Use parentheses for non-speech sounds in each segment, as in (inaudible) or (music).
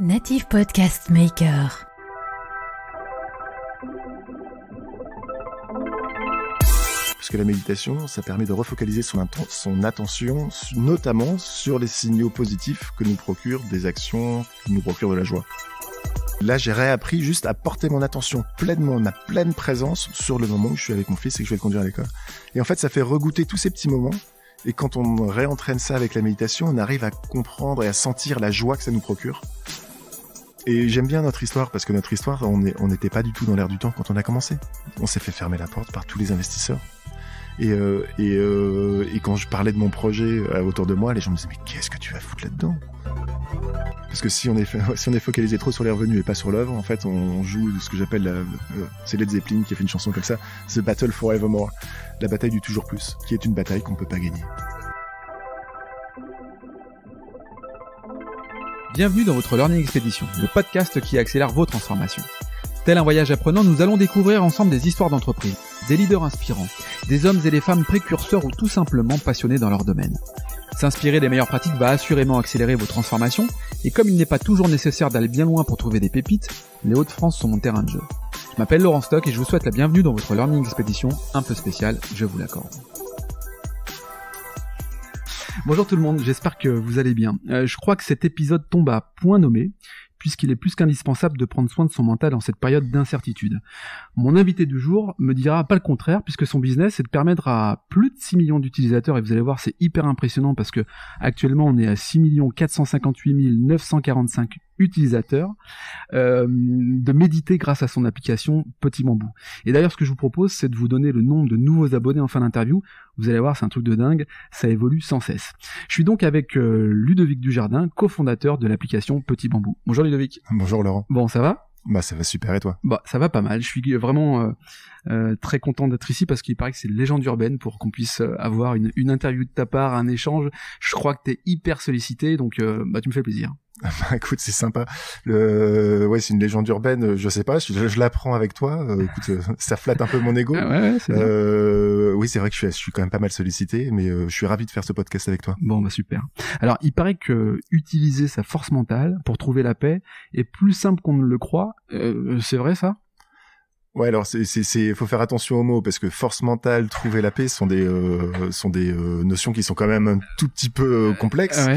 Native Podcast Maker. Parce que la méditation, ça permet de refocaliser son, son, attention, notamment sur les signaux positifs que nous procurent des actions, qui nous procurent de la joie. Là, j'ai réappris juste à porter mon attention pleinement, ma pleine présence sur le moment où je suis avec mon fils et que je vais le conduire à l'école. Et en fait, ça fait regoûter tous ces petits moments et quand on réentraîne ça avec la méditation, on arrive à comprendre et à sentir la joie que ça nous procure. Et j'aime bien notre histoire parce que notre histoire, on n'était pas du tout dans l'air du temps quand on a commencé. On s'est fait fermer la porte par tous les investisseurs. Et, euh, et, euh, et quand je parlais de mon projet euh, autour de moi, les gens me disaient mais qu'est-ce que tu vas foutre là-dedans parce que (laughs) si on est, focalisé trop sur les revenus et pas sur l'œuvre, en fait, on, joue ce que j'appelle, euh, c'est Led Zeppelin qui a fait une chanson comme ça, The Battle for Evermore », la bataille du toujours plus, qui est une bataille qu'on peut pas gagner. Bienvenue dans votre Learning Expedition, le podcast qui accélère vos transformations. Tel un voyage apprenant, nous allons découvrir ensemble des histoires d'entreprise, des leaders inspirants, des hommes et des femmes précurseurs ou tout simplement passionnés dans leur domaine. S'inspirer des meilleures pratiques va assurément accélérer vos transformations, et comme il n'est pas toujours nécessaire d'aller bien loin pour trouver des pépites, les Hauts-de-France sont mon terrain de jeu. Je m'appelle Laurent Stock et je vous souhaite la bienvenue dans votre Learning Expédition un peu spéciale, je vous l'accorde. Bonjour tout le monde, j'espère que vous allez bien. Euh, je crois que cet épisode tombe à point nommé puisqu'il est plus qu'indispensable de prendre soin de son mental en cette période d'incertitude. Mon invité du jour me dira pas le contraire, puisque son business est de permettre à plus de 6 millions d'utilisateurs, et vous allez voir c'est hyper impressionnant parce que actuellement on est à 6 458 945 utilisateur euh, de méditer grâce à son application Petit Bambou. Et d'ailleurs, ce que je vous propose, c'est de vous donner le nombre de nouveaux abonnés en fin d'interview. Vous allez voir, c'est un truc de dingue, ça évolue sans cesse. Je suis donc avec euh, Ludovic Dujardin, cofondateur de l'application Petit Bambou. Bonjour Ludovic. Bonjour Laurent. Bon, ça va bah ça va super et toi Bah ça va pas mal. Je suis euh, vraiment euh, très content d'être ici parce qu'il paraît que c'est une légende urbaine pour qu'on puisse avoir une, interview de ta part, un échange. Je crois que t'es hyper sollicité donc bah tu me fais plaisir. (laughs) Bah, écoute, c'est sympa. Le... Euh, ouais, c'est une légende urbaine, euh, je sais pas, je, je l'apprends avec toi. Euh, écoute, (laughs) ça flatte un peu mon ego. Ah, oui, c'est vrai que je suis, je suis, quand même pas mal sollicité, mais je suis ravi de faire ce podcast avec toi. Bon, bah super. Alors, il paraît que utiliser sa force mentale pour trouver la paix est plus simple qu'on ne le croit. c'est vrai ça Ouais, alors c'est c'est faut faire attention aux mots parce que force mentale, trouver la paix sont des euh, sont des euh, notions qui sont quand même un tout petit peu euh, complexes. Ah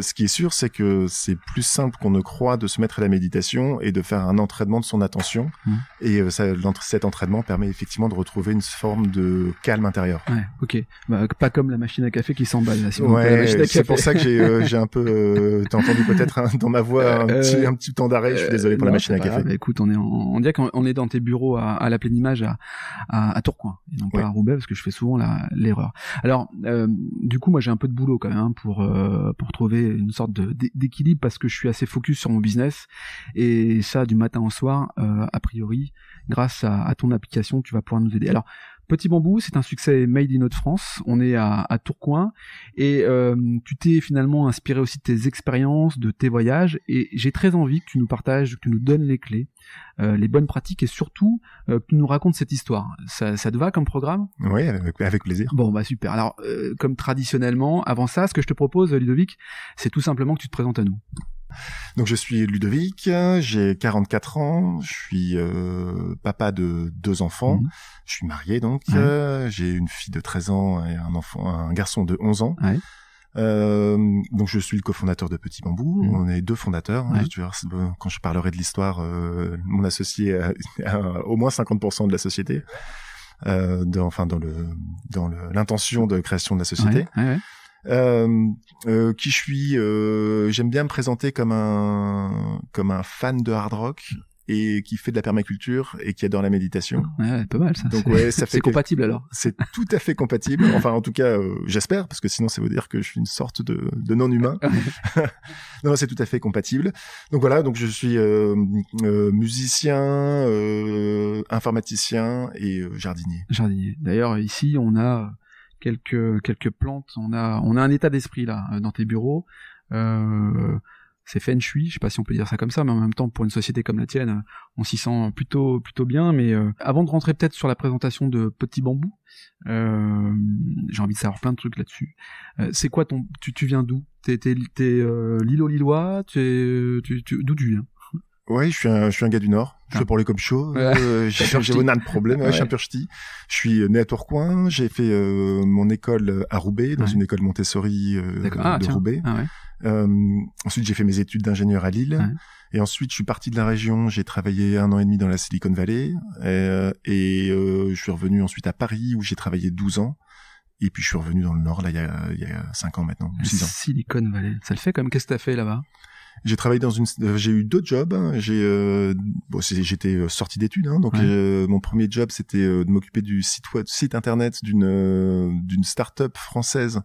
ce qui est sûr, c'est que c'est plus simple qu'on ne croit de se mettre à la méditation et de faire un entraînement de son attention. Hmm. Et ça, cet entraînement permet effectivement de retrouver une forme de calme intérieur. Ouais, ok. Bah, pas comme la machine à café qui s'emballe. ouais, c'est pour ça que j'ai j'ai un peu t'as entendu peut-être dans ma voix un petit, un petit temps d'arrêt. Je suis désolé pour la machine à café. écoute, on est on dit qu'on est dans tes bureaux à, la pleine image à, Tourcoing et non pas à Roubaix parce que je fais souvent l'erreur. Alors euh, du coup moi j'ai un peu de boulot quand même hein, pour euh, pour trouver une sorte d'équilibre parce que je suis assez focus sur mon business et ça du matin au soir euh, a priori grâce à, à ton application tu vas pouvoir nous aider. Alors Petit Bambou, c'est un succès made in Haute-France. On est à, Tourcoing et euh, tu t'es finalement inspiré aussi de tes expériences, de tes voyages et j'ai très envie que tu nous partages, que tu nous donnes les clés, euh, les bonnes pratiques et surtout euh, que tu nous racontes cette histoire. Ça, te va comme programme Oui, avec, avec, plaisir. Bon, bah super. Alors, comme traditionnellement, avant ça, ce que je te propose, Ludovic, c'est tout simplement que tu te présentes à nous. Donc je suis Ludovic, j'ai 44 ans, je suis euh, papa de deux enfants, mhm. je suis marié donc, euh, j'ai une fille de 13 ans et un enfant, un garçon de 11 ans. Euh, donc je suis le cofondateur de Petit Bambou. Mhm. On est deux fondateurs. Hein, quand je parlerai de l'histoire, mon associé a, (laughs) au moins 50% de la société, de enfin dans le dans l'intention de création de la société. Euh, euh, qui je suis. Euh, j'aime bien me présenter comme un comme un fan de hard rock et qui fait de la permaculture et qui adore la méditation. Ah, ouais, pas mal ça. Donc ouais, ça (laughs) fait c'est compatible alors. C'est tout à fait compatible. Enfin, en tout cas, j'espère parce que sinon, ça veut dire que je suis une sorte de, non-humain. (laughs) non, non c'est tout à fait compatible. Donc voilà, donc je suis musicien, informaticien et jardinier. Jardinier. D'ailleurs, ici, on a quelques quelques plantes. On a on a un état d'esprit là euh, dans tes bureaux. Euh, c'est feng shui, je sais pas si on peut dire ça comme ça, mais en même temps pour une société comme la tienne, euh, on s'y sent plutôt plutôt bien. Mais avant de rentrer peut-être sur la présentation de Petit Bambou, j'ai envie de savoir plein de trucs là-dessus. c'est quoi ton, tu, viens d'où T'es lilo-lilois, lillois, tu, tu d'où tu viens Ouais, je suis un, je suis un gars du Nord. Je suis ah. pour les comme euh, chaud. (laughs) J'ai aucun de problème. Je suis un pur Je suis né à Tourcoing. J'ai fait euh, mon école à Roubaix, dans une école Montessori euh, de ah, Roubaix. Ah, euh, ensuite, j'ai fait mes études d'ingénieur à Lille. Et ensuite, je suis parti de la région. J'ai travaillé un an et demi dans la Silicon Valley. et je suis revenu ensuite à Paris, où j'ai travaillé 12 ans. Et puis, je suis revenu dans le Nord, là, il y a, il 5 ans maintenant, 6 ans. Silicon Valley. Ça le fait comme Qu'est-ce que t'as fait là-bas j'ai travaillé dans une, euh, j'ai eu deux jobs. Hein. J'ai, euh, j'étais euh, sorti d'études, hein, donc mon premier job c'était de m'occuper du site site internet d'une d'une start-up française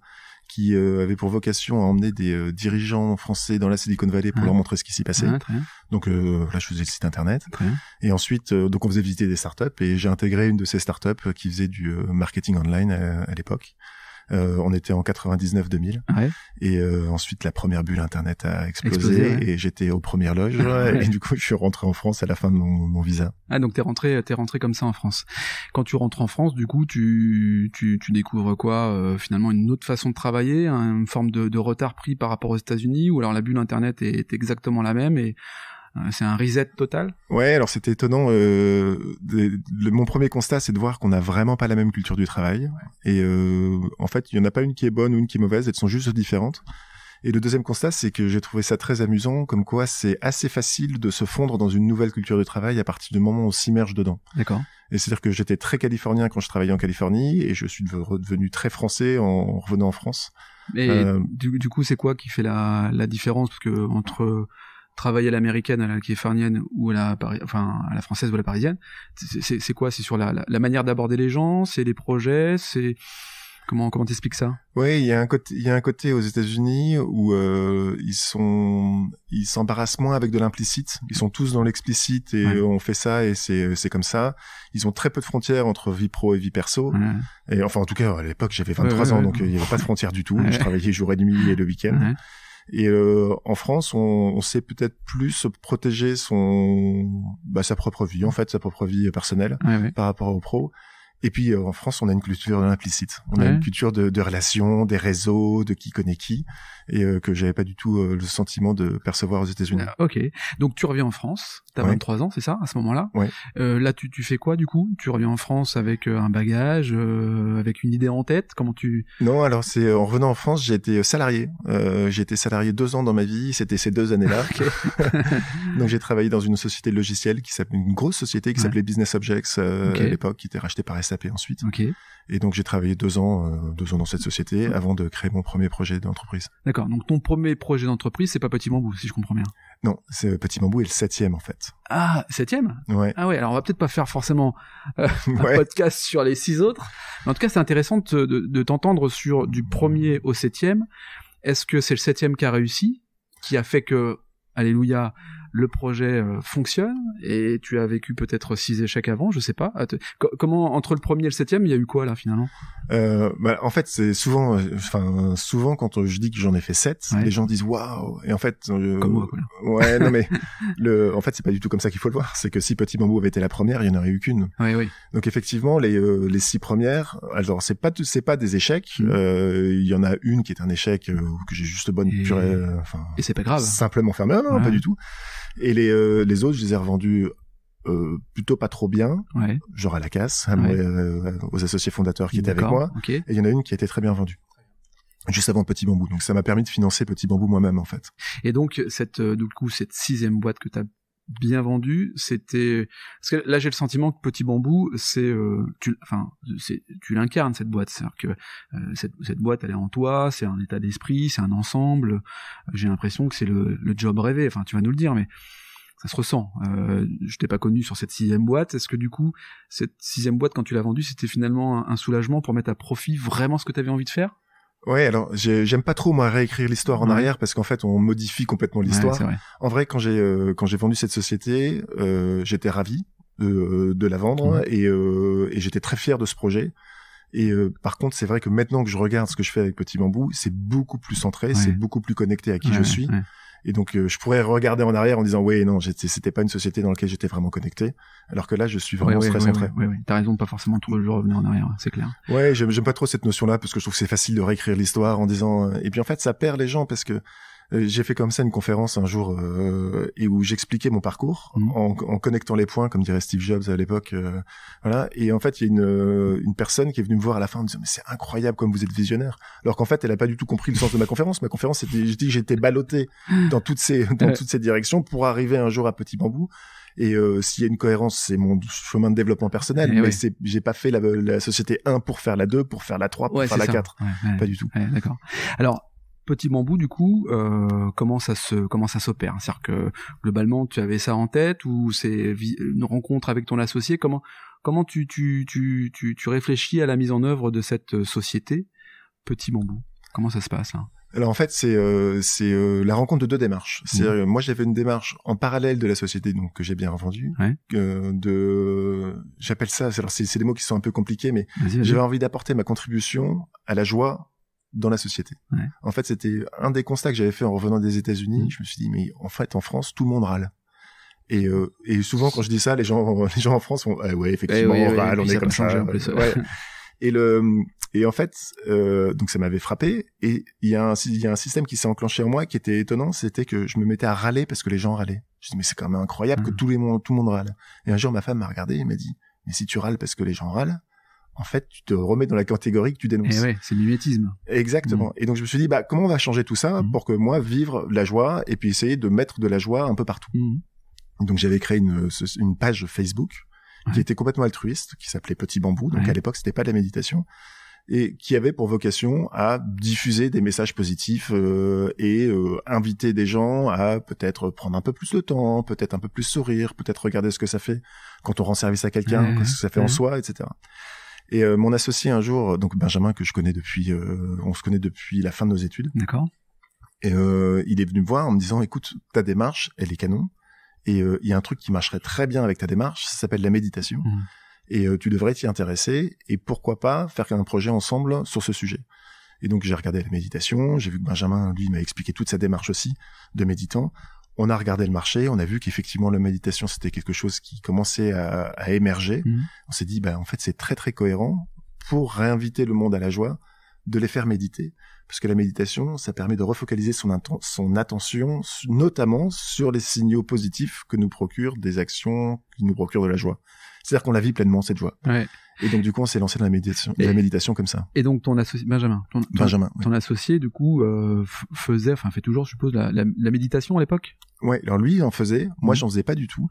qui avait pour vocation à emmener des dirigeants français dans la Silicon Valley pour leur montrer ce qui s'y passait. donc là, je faisais le site internet. Et ensuite, donc on faisait visiter des start startups et j'ai intégré une de ces start startups qui faisait du marketing online à l'époque. Euh, on était en 99-2000. Et euh, ensuite, la première bulle Internet a explosé, et j'étais aux premières loges. Et du coup, je suis rentré en France à la fin de mon, visa. Ah, donc t'es rentré, t'es rentré comme ça en France. Quand tu rentres en France, du coup, tu, tu, découvres quoi euh, Finalement, une autre façon de travailler, une forme de, retard pris par rapport aux États-Unis, ou alors la bulle Internet est exactement la même et euh, c'est un reset total Ouais, alors c'était étonnant. Euh, mon premier constat, c'est de voir qu'on n'a vraiment pas la même culture du travail. Et euh, en fait, il n'y en a pas une qui est bonne ou une qui est mauvaise, elles sont juste différentes. Et le deuxième constat, c'est que j'ai trouvé ça très amusant, comme quoi c'est assez facile de se fondre dans une nouvelle culture du travail à partir du moment où on s'immerge dedans. D'accord. Et c'est-à-dire que j'étais très californien quand je travaillais en Californie, et je suis redevenu très français en revenant en France. Et du, coup, c'est quoi qui fait la, la différence Parce que entre travailler à l'américaine, à la californienne ou à la, enfin, à la française ou à la parisienne C'est quoi C'est sur la, manière d'aborder les gens C'est les projets C'est Comment comment expliques ça Oui, il y a un côté il y a un côté aux États-Unis où euh, ils sont ils s'embarrassent moins avec de l'implicite. Ils sont tous dans l'explicite et on fait ça et c'est comme ça. Ils ont très peu de frontières entre vie pro et vie perso. Et enfin en tout cas à l'époque j'avais 23 ans donc euh, il n'y avait pas de frontières du tout. (laughs) Je travaillais jour et nuit et le week-end. Et euh, en France, on, sait peut-être plus protéger son bah, sa propre vie, en fait, sa propre vie personnelle par rapport aux pros. Et puis euh, en France, on a une culture de l'implicite. On a une culture de, de, relations, des réseaux, de qui connaît qui, et euh, que j'avais pas du tout euh, le sentiment de percevoir aux États-Unis. Ah, ok. Donc tu reviens en France. T'as as 23 ans, c'est ça, à ce moment-là. Ouais. Euh, là, tu, tu fais quoi du coup Tu reviens en France avec un bagage, avec une idée en tête. Comment tu Non, alors c'est en revenant en France, j'ai été salarié. j'ai été salarié deux ans dans ma vie. C'était ces deux années-là. (laughs) (laughs) Donc j'ai travaillé dans une société logicielle qui s'appelle une grosse société qui s'appelait Business Objects à l'époque, qui était rachetée par ensuite. Ok. Et donc j'ai travaillé deux ans, euh, deux ans dans cette société avant de créer mon premier projet d'entreprise. D'accord. Donc ton premier projet d'entreprise, c'est pas Petit Bambou, si je comprends bien. Non, c'est euh, Petit Bambou et le septième en fait. Ah, septième ouais. Ah ouais. Alors on va peut-être pas faire forcément euh, (laughs) un podcast sur les six autres. Mais en tout cas, c'est intéressant de, t'entendre sur du premier au septième. Est-ce que c'est le septième qui a réussi, qui a fait que, alléluia, le projet euh, fonctionne et tu as vécu peut-être six échecs avant, je sais pas. Comment entre le premier et le septième, il y a eu quoi là finalement euh, bah, En fait, c'est souvent, euh, enfin souvent quand je dis que j'en ai fait sept, les gens disent waouh. Et en fait, mais (laughs) le, en fait, c'est pas du tout comme ça qu'il faut le voir. C'est que si Petit Bambou avait été la première, il y en aurait eu qu'une. oui. Donc effectivement, les six premières, alors c'est pas c'est pas des échecs. Mm. Il y en a une qui est un échec que j'ai juste bonne purée. Enfin, et c'est pas grave. Simplement fermé. Non, pas du tout. Et euh, les, autres, je les ai revendus euh, plutôt pas trop bien, ouais. genre à la casse, euh, aux associés fondateurs qui étaient avec moi. Et il y en a une qui a été très bien vendue. Juste avant Petit Bambou. Donc ça m'a permis de financer Petit Bambou moi-même en fait. Et donc cette, coup, cette sixième boîte que tu as bien vendu. C'était parce que là j'ai le sentiment que Petit Bambou, c'est euh, tu, enfin, tu l'incarnes cette boîte, cest que euh, cette, boîte elle est en toi, c'est un état d'esprit, c'est un ensemble. J'ai l'impression que c'est le, job rêvé. Enfin, tu vas nous le dire, mais ça se ressent. Euh, je t'ai pas connu sur cette sixième boîte. Est-ce que du coup, cette sixième boîte, quand tu l'as vendue, c'était finalement un, soulagement pour mettre à profit vraiment ce que tu avais envie de faire Ouais, alors j'aime pas trop moi réécrire l'histoire en arrière parce qu'en fait on modifie complètement l'histoire. en vrai, quand j'ai euh, quand j'ai vendu cette société, euh, j'étais ravi de, euh, la vendre et, et j'étais très fier de ce projet. Et par contre, c'est vrai que maintenant que je regarde ce que je fais avec Petit Bambou, c'est beaucoup plus centré, c'est beaucoup plus connecté à qui je suis. Et donc, euh, je pourrais regarder en arrière en disant, ouais, non, c'était pas une société dans laquelle j'étais vraiment connecté. Alors que là, je suis vraiment ouais, très centré. Ouais, T'as raison, pas forcément tout le jour revenir en arrière, hein, c'est clair. Ouais, j'aime pas trop cette notion-là parce que je trouve que c'est facile de réécrire l'histoire en disant, euh, et puis en fait, ça perd les gens parce que euh, j'ai fait comme ça une conférence un jour euh, et où j'expliquais mon parcours mhm. en, en, connectant les points, comme dirait Steve Jobs à l'époque. Euh, voilà. Et en fait, il y a une, euh, une personne qui est venue me voir à la fin en me disant mais c'est incroyable comme vous êtes visionnaire. Alors qu'en fait, elle a pas du tout compris le sens de ma conférence. Ma conférence, c'était, je dis, j'étais ballotté dans toutes ces dans toutes ces directions pour arriver un jour à Petit Bambou. Et s'il y a une cohérence, c'est mon chemin de développement personnel. Eh mais c'est, j'ai pas fait la, société 1 pour faire la 2, pour faire la 3, pour faire la 4. pas du tout. d'accord. Alors, Petit Bambou, du coup, euh, comment ça s'opère C'est-à-dire que globalement, tu avais ça en tête ou c'est une rencontre avec ton associé Comment comment tu tu, tu tu, réfléchis à la mise en œuvre de cette euh, société Petit Bambou Comment ça se passe alors en fait, c'est euh, c'est la rencontre de deux démarches. C'est moi j'avais une démarche en parallèle de la société donc que j'ai bien revendue. de j'appelle ça. Alors c'est des mots qui sont un peu compliqués, mais j'avais envie d'apporter ma contribution à la joie dans la société. En fait, c'était un des constats que j'avais fait en revenant des États-Unis. Mm. Je me suis dit, mais en fait, en France, tout le monde râle. Et, euh, et souvent, quand je dis ça, les gens, (laughs) les gens en France vont, eh ouais, effectivement, eh on râle, on est comme ça. Un euh, (laughs) et le, et en fait, euh, donc ça m'avait frappé. Et il y a un, il y a un système qui s'est enclenché en moi qui était étonnant, c'était que je me mettais à râler parce que les gens râlaient. Je dis, mais c'est quand même incroyable que mm. tout, les, tout le monde râle. Et un jour, ma femme m'a regardé et m'a dit, mais si tu râles parce que les gens râlent, en fait, tu te remets dans la catégorie que tu eh dénonces. Ouais, c'est mimétisme. Exactement. Mm. Et donc je me suis dit, bah comment on va changer tout ça mm. pour que moi vivre la joie et puis essayer de mettre de la joie un peu partout. Mm. Donc j'avais créé une, page Facebook qui était complètement altruiste, qui s'appelait Petit Bambou. Donc à l'époque, c'était pas de la méditation et qui avait pour vocation à diffuser des messages positifs euh, et euh, inviter des gens à peut-être prendre un peu plus de temps, peut-être un peu plus sourire, peut-être regarder ce que ça fait quand on rend service à quelqu'un, ce que ça fait en soi, etc. Et euh, mon associé un jour, donc Benjamin que je connais depuis, euh, on se connaît depuis la fin de nos études. D'accord. Et euh, il est venu me voir en me disant, écoute, ta démarche, elle est canon. Et il y a un truc qui marcherait très bien avec ta démarche, ça s'appelle la méditation. Mmh. Et tu devrais t'y intéresser. Et pourquoi pas faire un projet ensemble sur ce sujet. Et donc j'ai regardé la méditation, j'ai vu que Benjamin, lui, m'a expliqué toute sa démarche aussi de méditant on a regardé le marché, on a vu qu'effectivement la méditation c'était quelque chose qui commençait à, émerger. Mhm. On s'est dit, ben en fait c'est très très cohérent pour réinviter le monde à la joie, de les faire méditer, parce que la méditation ça permet de refocaliser son, son attention notamment sur les signaux positifs que nous procurent des actions qui nous procurent de la joie. C'est-à-dire qu'on la vit pleinement cette joie. Ouais. Et donc, du coup, on s'est lancé dans la méditation, la méditation comme ça. Et donc, ton associé, Benjamin, ton, Benjamin, ton, associé, du coup, euh, faisait, enfin, fait toujours, je suppose, la, la, méditation à l'époque Ouais, alors lui, il en faisait. Moi, mhm. j'en faisais pas du tout.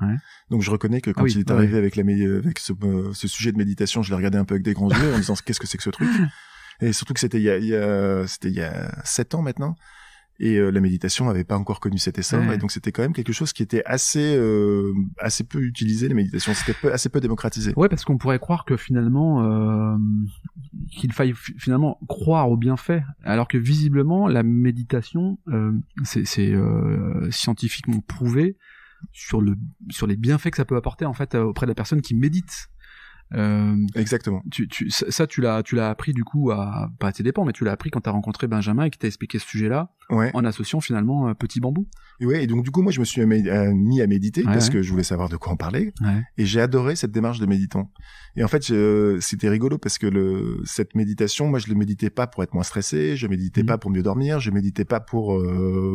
Donc, je reconnais que ah quand il est arrivé avec, la, euh, avec ce, euh, ce, sujet de méditation, je l'ai regardé un peu avec des grands yeux en disant, qu'est-ce que c'est que ce truc? (laughs) Et surtout que c'était il y a, il c'était il y a sept ans maintenant et euh, la méditation n'avait pas encore connu cet essor et donc c'était quand même quelque chose qui était assez euh, assez peu utilisé la méditation c'était assez peu démocratisé ouais parce qu'on pourrait croire que finalement euh, qu'il faille finalement croire au bienfaits, alors que visiblement la méditation c'est scientifiquement prouvé sur le sur les bienfaits que ça peut apporter en fait auprès de la personne qui médite euh, Exactement. ça, tu l'as, tu appris du coup à pas à tes dépens, mais tu l'as appris quand t'as rencontré Benjamin et qu'il t'a expliqué ce sujet-là, en associant finalement euh, petit bambou. Et Et donc du coup, moi, je me suis euh, mis à méditer parce que je voulais savoir de quoi en parler. et j'ai adoré cette démarche de méditant. Et en fait, c'était rigolo parce que cette méditation, moi, je ne méditais pas pour être moins stressé, je méditais mm. pas pour mieux dormir, je méditais pas pour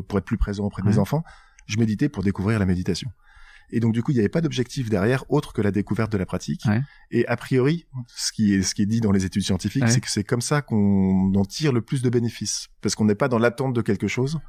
pour être plus présent auprès de mes enfants. Je méditais pour découvrir la méditation. Et donc, du coup, il n'y avait pas d'objectif derrière autre que la découverte de la pratique. Et a priori, ce qui est, dit dans les études scientifiques, c'est que c'est comme ça qu'on en tire le plus de bénéfices. Parce qu'on n'est pas dans l'attente de quelque chose,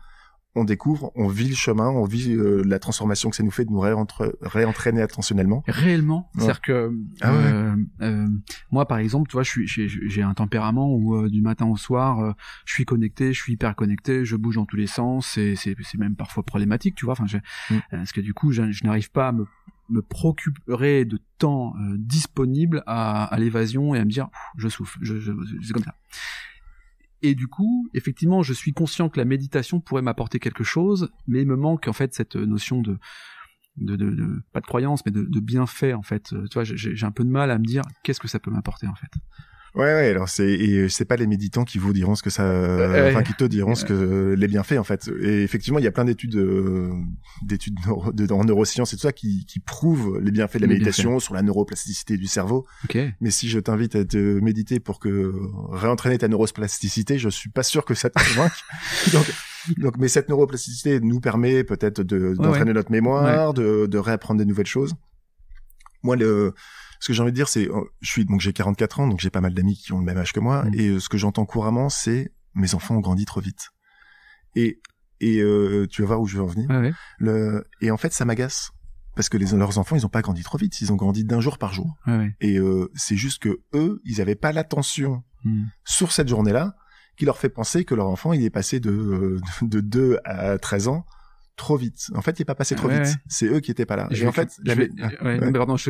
on découvre, on vit le chemin, on vit euh, la transformation que ça nous fait de nous réentraîner attentionnellement. Réellement, c'est-à-dire que ah euh, euh, moi, par exemple, tu vois, je suis, j'ai un tempérament où du matin au soir, je suis connecté, je suis hyper connecté, je bouge dans tous les sens, et c'est même parfois problématique, tu vois. Enfin, mm. parce que du coup, je, n'arrive pas à me, me procurer de temps disponible à, l'évasion et à me dire, je souffle, je, je c'est comme ça. Et du coup, effectivement, je suis conscient que la méditation pourrait m'apporter quelque chose, mais il me manque en fait cette euh, notion de, pas de croyance, mais de, bienfait en fait. Euh, tu vois, j'ai un peu de mal à me dire qu'est-ce que ça peut m'apporter en fait. Ouais, ouais. Alors c'est euh, c'est pas les méditants qui vous diront ce que ça, euh, enfin qui te diront ce que les bienfaits en fait. Et effectivement, il y a plein d'études euh, d'études en neurosciences et tout ça qui, prouvent les bienfaits de la méditation sur la neuroplasticité du cerveau. Mais si je t'invite à te méditer pour que réentraîner ta neuroplasticité, je suis pas sûr que ça te convainque. (laughs) Donc donc, mais cette neuroplasticité nous permet peut-être d'entraîner de, notre mémoire, de, de réapprendre des nouvelles choses. Moi, le, ce que j'ai envie de dire, c'est, oh, je suis donc j'ai 44 ans, donc j'ai pas mal d'amis qui ont le même âge que moi, mm. et euh, ce que j'entends couramment, c'est mes enfants ont grandi trop vite. Et et euh, tu vas voir où je veux en venir. et en fait, ça m'agace parce que leurs enfants, ils ont pas grandi trop vite, ils ont grandi d'un jour par jour. Et euh, c'est juste que eux, ils n'avaient pas l'attention mm. sur cette journée-là qui leur fait penser que leur enfant, il est passé de, de 2 à 13 ans trop vite. En fait, il est pas passé trop vite. C'est eux qui étaient pas là. en fait, ah, je vais...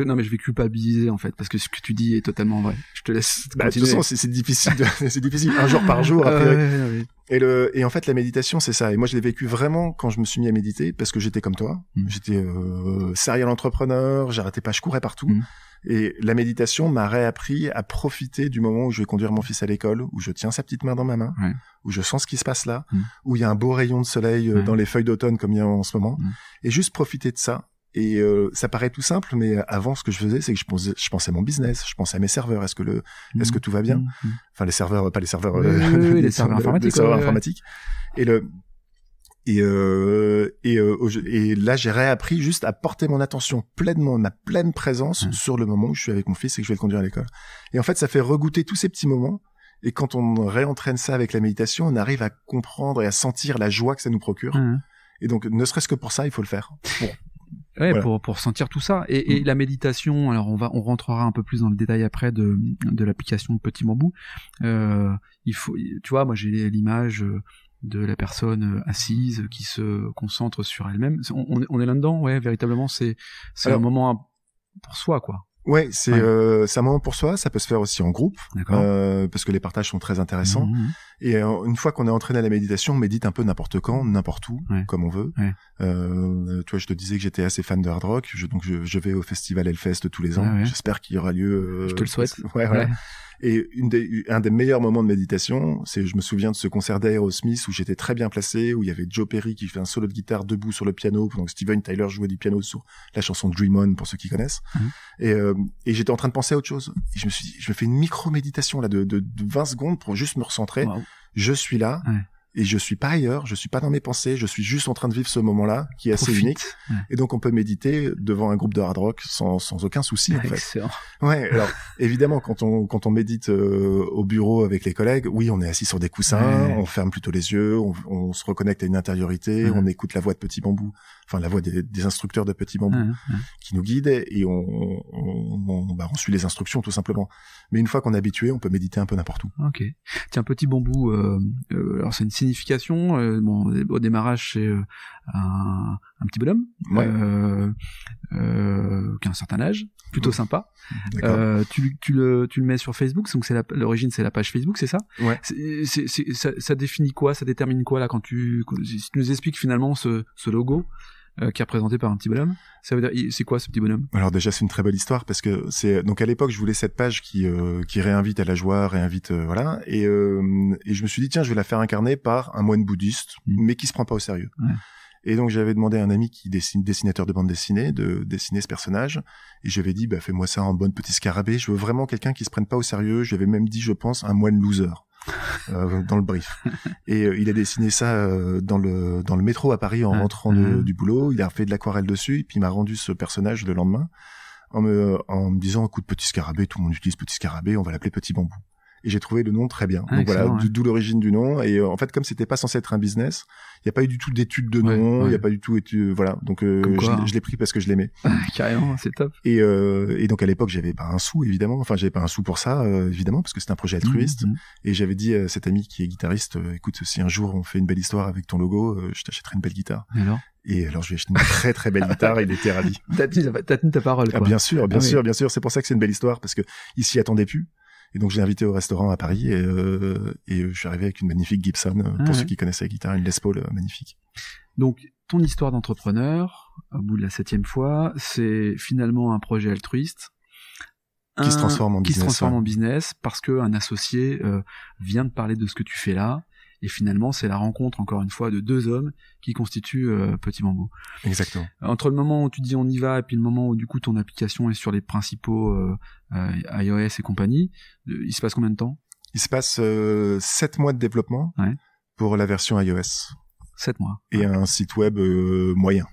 non, mais je... vais culpabiliser en fait parce que ce que tu dis est totalement vrai. Je te laisse. Bah, c'est difficile, (laughs) c'est difficile un jour par jour. (laughs) Ah et le et en fait, la méditation, c'est ça. Et moi, je l'ai vécu vraiment quand je me suis mis à méditer parce que j'étais comme toi. Mm. J'étais euh, entrepreneur. J'arrêtais pas, je courais partout. Mm. Et la méditation m'a réappris à profiter du moment où je vais conduire mon fils à l'école, où je tiens sa petite main dans ma main, où je sens ce qui se passe là, mm. où il y a un beau rayon de soleil euh, dans les feuilles d'automne comme il y a en ce moment, mm. et juste profiter de ça. Et euh, ça paraît tout simple, mais euh, avant, ce que je faisais, c'est que je pensais, je pensais à mon business, je pensais à mes serveurs. Est-ce que le, mm. est-ce que tout va bien Enfin, les serveurs, pas les serveurs, (laughs) les, serveurs, informatiques. Les serveurs informatiques. Et le, et, euh, et, euh, et là, j'ai réappris juste à porter mon attention pleinement, ma pleine présence mmh. sur le moment où je suis avec mon fils et que je vais le conduire à l'école. Et en fait, ça fait regoûter tous ces petits moments. Et quand on réentraîne ça avec la méditation, on arrive à comprendre et à sentir la joie que ça nous procure. Mmh. Et donc, ne serait-ce que pour ça, il faut le faire. Bon. Ouais, pour, pour sentir tout ça. Et, et mmh. la méditation, alors on va, on rentrera un peu plus dans le détail après de, de l'application Petit Bambou. Euh, il faut, tu vois, moi j'ai l'image euh, de la personne euh, assise qui se concentre sur elle-même. On, est là-dedans, ouais, véritablement, c'est un moment pour soi, quoi. Ouais, c'est ouais. Euh, un moment pour soi. Ça peut se faire aussi en groupe, euh, parce que les partages sont très intéressants. Mmh, mmh, mmh. Et euh, une fois qu'on est entraîné à la méditation, on médite un peu n'importe quand, n'importe où, comme on veut. Euh, tu vois, je te disais que j'étais assez fan de hard rock. donc, je, vais au festival Hellfest tous les ans. Ah J'espère qu'il y aura lieu. Euh, je te le souhaite. (laughs) Et une des, un des meilleurs moments de méditation, c'est je me souviens de ce concert d'Aerosmith où j'étais très bien placé, où il y avait Joe Perry qui fait un solo de guitare debout sur le piano, pendant que Steven Tyler jouait du piano sur la chanson Dream On pour ceux qui connaissent. Mhm. Et, euh, et j'étais en train de penser à autre chose. Et je me suis dit, je me fais une micro méditation là de, de, 20 secondes pour juste me recentrer je suis là. et je suis pas ailleurs, je suis pas dans mes pensées, je suis juste en train de vivre ce moment-là qui est assez unique. Et donc on peut méditer devant un groupe de hard rock sans, aucun souci alors (laughs) évidemment quand on médite euh, au bureau avec les collègues, oui, on est assis sur des coussins, on ferme plutôt les yeux, on, se reconnecte à une intériorité, on écoute la voix de Petit Bambou enfin la voix des, instructeurs de Petit Bambou mmh, mmh. qui nous guident et bah, on, suit les instructions tout simplement. Mais une fois qu'on est habitué, on peut méditer un peu n'importe où. Ok. Tiens, Petit Bambou, euh, euh, alors c'est une signification. Euh, au démarrage, c'est un, petit bonhomme qui a un certain âge, plutôt sympa. Tu, le, mets sur Facebook, donc c'est l'origine, c'est la page Facebook, c'est ça Ouais. ça, définit quoi Ça détermine quoi là quand tu, nous expliques finalement ce, ce logo euh, qui est représenté par un petit bonhomme. Ça veut dire, c'est quoi ce petit bonhomme Alors déjà, c'est une très belle histoire parce que c'est donc à l'époque, je voulais cette page qui euh, qui réinvite à la joie, réinvite euh, voilà, et et je me suis dit tiens, je vais la faire incarner par un moine bouddhiste, mm. mais qui se prend pas au sérieux. Et donc j'avais demandé à un ami qui dessine, dessinateur de bande dessinée, de dessiner ce personnage. Et j'avais dit, bah fais-moi ça en bonne petite scarabée. Je veux vraiment quelqu'un qui se prenne pas au sérieux. J'avais même dit, je pense, un moine loser. Euh, dans le brief. (laughs) Et euh, il a dessiné ça euh, dans le dans le métro à Paris en ah. rentrant mm. du boulot. Il a fait de l'aquarelle dessus, et puis il m'a rendu ce personnage le lendemain en me en me disant écoute petit scarabée, tout le monde utilise petit scarabée, on va l'appeler petit bambou et j'ai trouvé le nom très bien. Ah, donc voilà, d'où l'origine du nom. Et euh, en fait, comme c'était pas censé être un business, il n'y a pas eu du tout d'études de nom, il y a pas du tout voilà. Donc euh, hein. je, l'ai pris parce que je l'aimais. Ah, carrément, c'est top. Et, euh, et donc à l'époque, j'avais pas un sou évidemment, enfin j'avais pas un sou pour ça évidemment parce que c'était un projet altruiste. Mmh, mmh, mmh. Et j'avais dit à cet ami qui est guitariste, écoute, si un jour on fait une belle histoire avec ton logo, je t'achèterai une belle guitare. Et alors et alors, je lui ai acheté une très très belle guitare. il était ravi. (laughs) T'as tenu, ta parole. Ah, bien sûr, bien ah sûr, bien sûr. C'est pour ça que c'est une belle histoire parce que il s'y attendait plus. Et donc, j'ai invité au restaurant à Paris et, euh, euh, je suis arrivé avec une magnifique Gibson, euh, pour ah ceux qui connaissent la guitare, une Les Paul magnifique. Donc, ton histoire d'entrepreneur, au bout de la septième fois, c'est finalement un projet altruiste. Qui se transforme en business. se transforme parce qu'un associé vient de parler de ce que tu fais là et finalement, c'est la rencontre, encore une fois, de deux hommes qui constituent euh, Petit Bambou. Exactement. Entre le moment où tu dis on y va et puis le moment où, du coup, ton application est sur les principaux euh, euh, iOS et compagnie, il se passe combien de temps Il se passe sept mois de développement pour la version iOS. 7 mois. Et un site web moyen,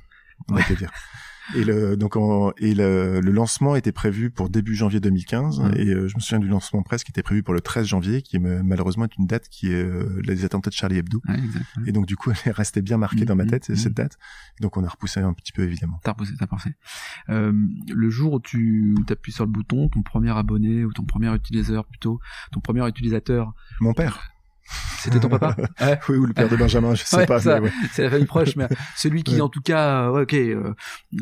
on va dire. (laughs) Et le, donc le, lancement était prévu pour début janvier 2015. Mm. Et euh, je me souviens du lancement presse qui était prévu pour le 13 janvier, qui euh, malheureusement est une date qui est euh, les attentats de Charlie Hebdo. et donc du coup, elle est restée bien marquée mm, dans ma mm, tête cette date. Donc on a repoussé un petit peu évidemment. T'as repoussé, t'as parfait. le jour où tu appuies sur le bouton, ton premier abonné ou ton premier utilisateur plutôt, ton premier utilisateur. Mon père. C'était ton papa (laughs) Oui, ou le père de Benjamin, je sais pas. C'est la famille proche, mais euh, celui qui, en tout cas, euh, ok.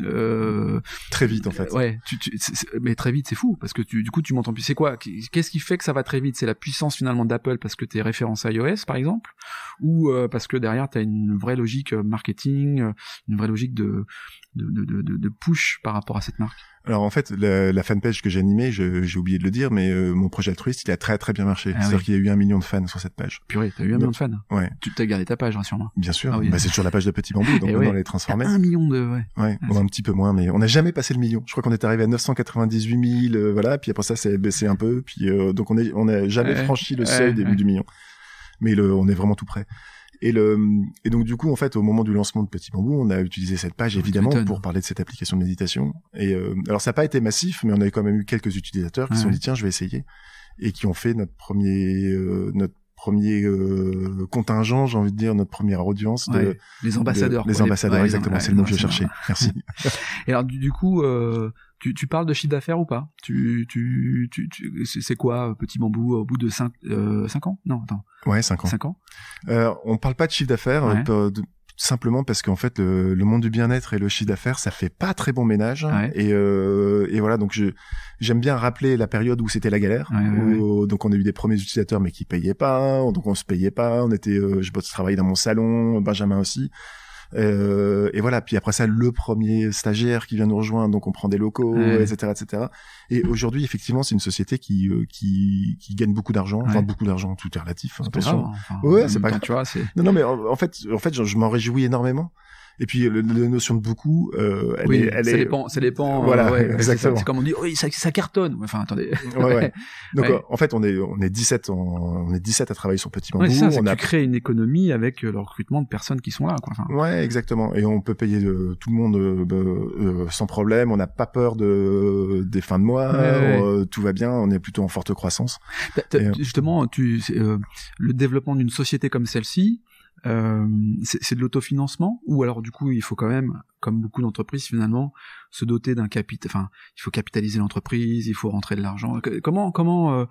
Euh, très vite, en fait. Ouais, mais très vite, c'est fou, parce que tu, du coup, tu m'entends plus. C'est quoi Qu'est-ce qui fait que ça va très vite C'est la puissance finalement d'Apple parce que t'es référence à iOS, par exemple, ou parce que derrière t'as une vraie logique marketing, une vraie logique de, de, de push par rapport à cette marque alors en fait, la, fanpage que j'ai animée, j'ai oublié de le dire, mais euh, mon projet altruiste, il a très très bien marché. Ah C'est-à-dire qu'il y a eu un million de fans sur cette page. Purée, t'as eu un million de fans. Ouais. Tu t'as gardé ta page, hein, sûrement. Bien sûr. Ah bah, c'est toujours la page de Petit Bambou, donc eh on les transformé Un million de. Ouais. Ah, on un petit peu moins, mais on n'a jamais passé le million. Je crois qu'on est arrivé à 998 000, euh, voilà. Puis après ça, c'est baissé un peu. Puis euh, donc on est, on n'a jamais franchi le seuil des, du million. Mais on est vraiment tout près. Et le et donc du coup en fait au moment du lancement de Petit Bambou, on a utilisé cette page ah, évidemment pour parler de cette application de méditation. Et euh, alors ça n'a pas été massif, mais on avait quand même eu quelques utilisateurs qui se sont dit tiens je vais essayer et qui ont fait notre premier euh, notre premier euh, contingent, j'ai envie de dire, notre première audience. De, les ambassadeurs. les ambassadeurs, exactement, c'est le nom que je cherchais. Merci. (laughs) et alors, du, du coup, euh, tu, parles de chiffre d'affaires ou pas tu, tu, tu, tu C'est quoi euh, Petit Bambou au bout de 5, euh, ans Non, attends. Ouais, 5 ans. 5 ans euh, on parle pas de chiffre d'affaires. simplement parce qu'en fait le, monde du bien-être et le chiffre d'affaires ça fait pas très bon ménage et, et, voilà donc j'aime bien rappeler la période où c'était la galère donc on a eu des premiers utilisateurs mais qui payaient pas hein, donc on se payait pas on était je, bosse travaillais dans mon salon Benjamin aussi euh, et voilà. Puis après ça, le premier stagiaire qui vient nous rejoindre, donc on prend des locaux, etc., etc. Et aujourd'hui, effectivement, c'est une société qui euh, qui, qui gagne beaucoup d'argent, enfin beaucoup d'argent, tout est relatif. Attention. ouais, c'est pas. Hein. grave tu vois, non, non, mais en, fait, en fait, je m'en réjouis énormément et puis la notion de beaucoup, euh, elle, est, elle ça dépend, ça dépend. Euh, voilà, ouais, (laughs) exactement. C'est comme on dit, oui, ça, ça cartonne. Enfin, attendez. ouais, (laughs) Donc euh, en fait, on est on est 17, on, on est 17 à travailler sur Petit Bambou. Ça, on a créé une économie avec euh, le recrutement de personnes qui sont là, quoi. ouais, exactement. Et on peut payer tout le monde bah, sans problème. On n'a pas peur de des fins de mois. tout va bien. On est plutôt en forte croissance. Justement, tu, le développement d'une société comme celle-ci, euh, c'est de l'autofinancement ou alors du coup il faut quand même, comme beaucoup d'entreprises finalement, se doter d'un capital. Enfin, il faut capitaliser l'entreprise, il faut rentrer de l'argent. Comment comment euh,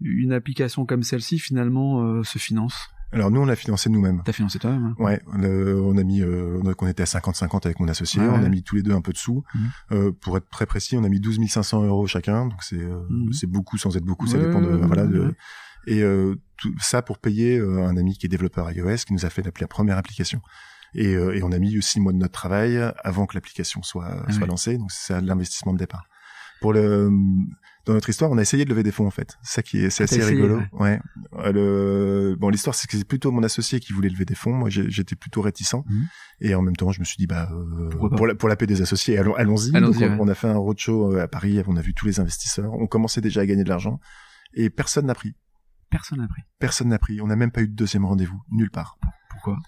une application comme celle-ci finalement euh, se finance alors nous, on l'a financé nous-mêmes. T'as financé toi-même hein Ouais, on, a, mis, euh, on était à 50-50 avec mon associé, on a mis tous les deux un peu de sous. Mhm. euh, pour être très précis, on a mis 12 500 euros chacun, donc c'est euh, mhm. c'est beaucoup sans être beaucoup, ça dépend de, voilà, de, et euh, tout ça pour payer euh, un ami qui est développeur iOS, qui nous a fait d'appeler la première application. Et, euh, et, on a mis six mois de notre travail avant que l'application soit, ah soit lancée. Donc c'est l'investissement de départ. Pour le, dans notre histoire, on a essayé de lever des fonds en fait. Ça qui est, c'est ah, assez rigolo. Ouais. Le, bon, l'histoire, c'est que c'est plutôt mon associé qui voulait lever des fonds. Moi, j'étais plutôt réticent. Mhm. Et en même temps, je me suis dit, bah, pour, la, paix des associés, allons, allons-y. on, a fait un roadshow à Paris. On a vu tous les investisseurs. On commençait déjà à gagner de l'argent et personne n'a pris. Personne n'a pris. Personne n'a pris. On n'a même pas eu de deuxième rendez-vous, nulle part. Pourquoi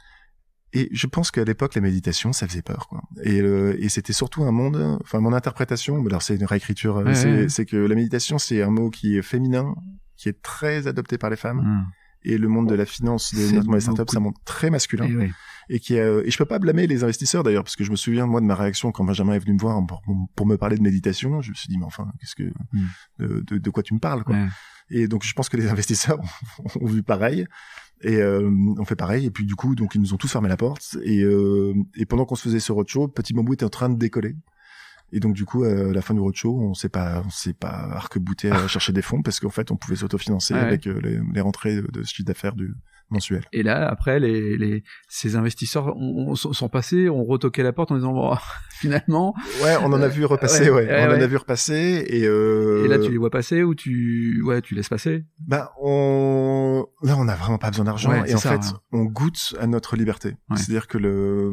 et je pense qu'à l'époque, la méditation, ça faisait peur, Et, c'était surtout un monde. Enfin, mon interprétation, alors c'est une réécriture, euh, c'est que la méditation, c'est un mot qui est féminin, qui est très adopté par les femmes. Hmm. Et le monde de la finance, des, notamment les startups, ça très masculin. Et eh et qui euh, et je peux pas blâmer les investisseurs d'ailleurs parce que je me souviens moi de ma réaction quand Benjamin est venu me voir pour, me parler de méditation, je me suis dit mais enfin qu'est-ce que hmm. de, quoi tu me parles quoi. Et donc je pense que les (laughs) investisseurs ont, vu pareil et euh, on fait pareil et puis du coup donc ils nous ont tous fermé la porte et euh, et pendant qu'on se faisait ce roadshow, petit Bambou était en train de décoller. Et donc du coup, à la fin du roadshow, on s'est pas, on s'est pas arc-bouté à (laughs) chercher des fonds parce qu'en fait, on pouvait s'autofinancer avec euh, les, rentrées de, ce chiffre d'affaires du, mensuel. Et là, après, les, les ces investisseurs sont passés, ont retoqué la porte en disant Bon, (laughs) finalement. Ouais, on en a euh, vu repasser. Ouais, on en a vu repasser et. Euh, et là, tu les vois passer ou tu ouais, tu laisses passer. Bah on là, on n'a vraiment pas besoin d'argent et en fait, hein. on goûte à notre liberté. C'est-à-dire que le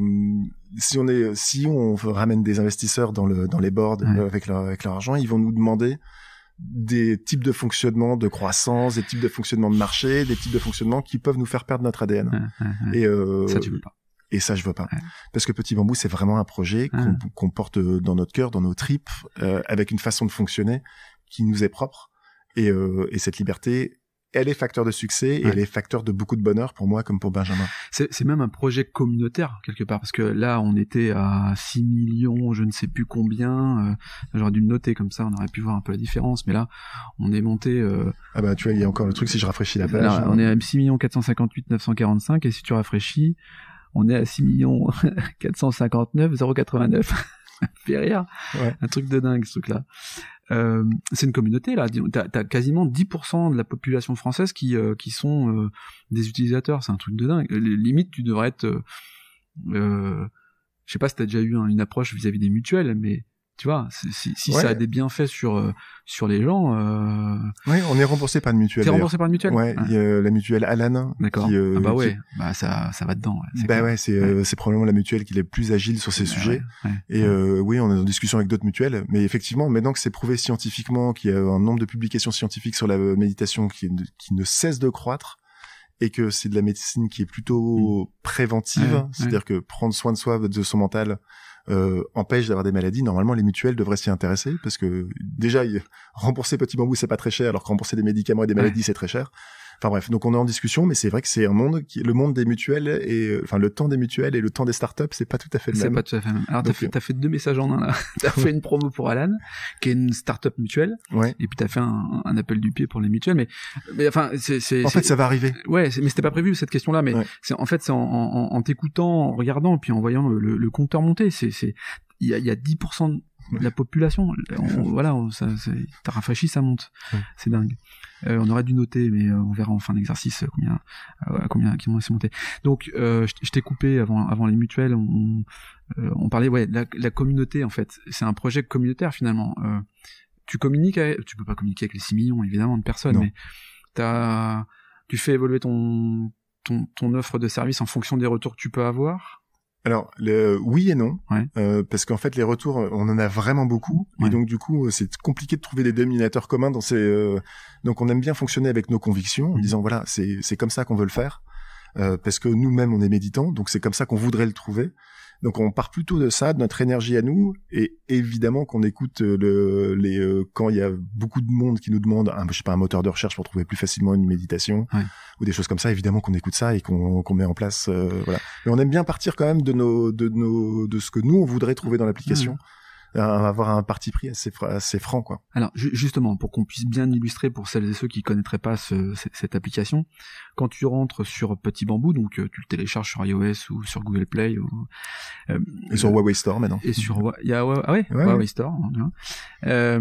si on est si on ramène des investisseurs dans le dans les boards avec leur avec leur argent, ils vont nous demander des types de fonctionnement de croissance, des types de fonctionnement de marché, des types de fonctionnement qui peuvent nous faire perdre notre ADN. Et euh, ça tu veux pas. Et ça je veux pas, parce que Petit Bambou c'est vraiment un projet qu'on porte euh, dans notre cœur, dans nos tripes, euh, avec une façon de fonctionner qui nous est propre. Et, et cette liberté, elle est facteur de succès et elle est facteur de beaucoup de bonheur pour moi comme pour Benjamin. C'est même un projet communautaire quelque part parce que là on était à 6 millions, je ne sais plus combien, euh, j'aurais dû le noter comme ça, on aurait pu voir un peu la différence mais là on est monté euh, Ah bah tu vois, il y a encore le truc si je rafraîchis la page. on est à 6 millions 458 945 et si tu rafraîchis, on est à 6 millions 459 (laughs) 089. (laughs) fait rire. Un truc de dingue, ce truc-là. Euh, c'est une communauté là. T'as quasiment 10% de la population française qui euh, qui sont euh, des utilisateurs. C'est un truc de dingue. Limite, tu devrais être. je sais pas si t'as déjà eu hein, une approche vis à -vis des mutuelles, mais tu vois, si, si ça a des bienfaits sur euh, sur les gens. Euh... Oui, on est remboursé par une mutuelle. T'es remboursé par une mutuelle. Ouais, ah. la mutuelle Alan. D'accord. Euh, ah bah ouais, bah ça ça va dedans. Bah ouais, c'est bah euh, c'est probablement la mutuelle qui est la plus agile sur ces bah sujets. Et oui, on est en discussion avec d'autres mutuelles, mais effectivement, maintenant que c'est prouvé scientifiquement, qu'il y a un nombre de publications scientifiques sur la méditation qui qui ne cesse de croître, et que c'est de la médecine qui est plutôt mm. préventive, c'est-à-dire que prendre soin de soi, de son mental, euh, empêche d'avoir des maladies, normalement les mutuelles devraient s'y intéresser parce que déjà (laughs) rembourser petit bambou c'est pas très cher alors que rembourser des médicaments et des maladies c'est très cher. Enfin bref, donc on est en discussion, mais c'est vrai que c'est un monde qui, le monde des mutuelles et euh, enfin le temps des mutuelles et le temps des startups, c'est pas tout à fait le même. C'est pas tout à fait le même. Alors t'as fait, euh, fait deux messages en un là. (laughs) t'as fait une promo pour Alan, qui est une startup mutuelle, ouais. et puis t'as fait un, appel du pied pour les mutuelles, mais, mais enfin c'est. En fait, ça va arriver. Ouais, mais c'était pas prévu cette question-là, mais c'est en fait c'est en, t'écoutant, en regardant, puis en voyant le, compteur monter, c'est il y a, il y a 10% la population. Bah, (laughs) voilà, ça, t'as rafraîchi, ça monte. C'est dingue. Euh, on aurait dû noter, mais euh, on verra en fin d'exercice euh, combien, à combien, combien c'est monté. Donc, je, t'ai coupé avant, avant les mutuelles. On, parlait, ouais, la, communauté en fait. C'est un projet communautaire finalement. tu communiques, avec, tu peux pas communiquer avec les 6 millions évidemment de personnes, mais tu fais évoluer ton ton, ton offre de service en fonction des retours que tu peux avoir alors le, oui et non, euh, parce qu'en fait les retours, on en a vraiment beaucoup, et donc du coup c'est compliqué de trouver des dénominateurs communs dans ces. Euh, donc on aime bien fonctionner avec nos convictions, en mm. disant voilà c'est c'est comme ça qu'on veut le faire, euh, parce que nous-mêmes on est méditants, donc c'est comme ça qu'on voudrait le trouver. Donc on part plutôt de ça, de notre énergie à nous, et évidemment qu'on écoute euh, le, les euh, quand il y a beaucoup de monde qui nous demande, un, je sais pas, un moteur de recherche pour trouver plus facilement une méditation ou des choses comme ça. Évidemment qu'on écoute ça et qu'on met en place. Euh, voilà. Mais on aime bien partir quand même de nos de nos de ce que nous on voudrait trouver dans l'application. Mmh avoir un parti pris assez, assez franc, quoi. Alors, justement, pour qu'on puisse bien illustrer pour celles et ceux qui connaîtraient pas ce, cette application, quand tu rentres sur Petit Bambou, donc euh, tu le télécharges sur iOS ou sur Google Play ou euh, et sur Huawei Store maintenant. Et sur y a ah ouais, Huawei Store. Hein, euh,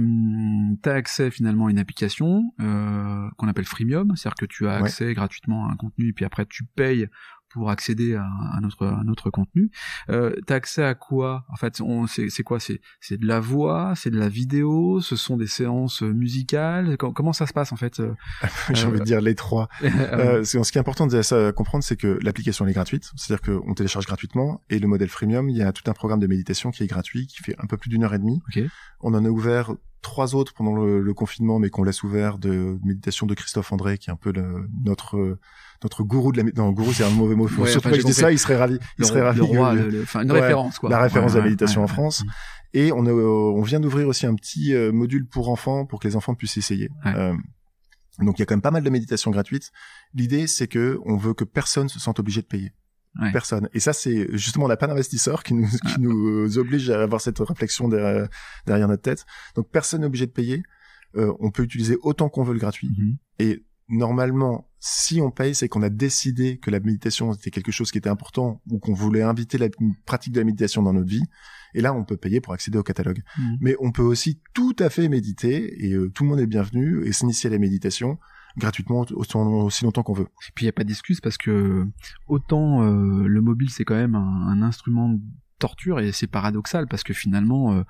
tu as accès finalement à une application euh, qu'on appelle freemium, c'est-à-dire que tu as accès gratuitement à un contenu et puis après tu payes pour accéder à, un notre, à contenu. Euh, t'as accès à quoi En fait, on, c'est, quoi c'est, de la voix, c'est de la vidéo, ce sont des séances musicales. comment ça se passe en fait euh, (laughs) J'ai envie de euh, dire les trois. (laughs) Euh, ce qui est important de comprendre, c'est que l'application est gratuite, c'est-à-dire qu'on télécharge gratuitement et le modèle freemium, il y a tout un programme de méditation qui est gratuit, qui fait un peu plus d'une heure et demie. Okay. On en a ouvert trois autres pendant le, le, confinement, mais qu'on laisse ouvert de méditation de Christophe André, qui est un peu le, notre notre gourou de la non gourou c'est un mauvais mot surtout que je dis ça il serait ravi il serait ravi le roi, une référence quoi la référence de la méditation en France et on euh, on vient d'ouvrir aussi un petit euh, module pour enfants pour que les enfants puissent essayer euh, donc il y a quand même pas mal de méditation gratuite l'idée c'est que on veut que personne se sente obligé de payer personne. Et ça, c'est justement, la pan investisseur qui nous, qui nous oblige à avoir cette réflexion derrière, notre tête. Donc, personne n'est obligé de payer. on peut utiliser autant qu'on veut le gratuit. Mm-hmm. Et normalement, si on paye, c'est qu'on a décidé que la méditation était quelque chose qui était important ou qu'on voulait inviter la pratique de la méditation dans notre vie. Et là, on peut payer pour accéder au catalogue. Mhm. Mais on peut aussi tout à fait méditer et euh, tout le monde est bienvenu et s'initier à la méditation gratuitement aussi longtemps qu'on veut. Et puis il n'y a pas d'excuse parce que autant euh, le mobile c'est quand même un, instrument de torture et c'est paradoxal parce que finalement euh,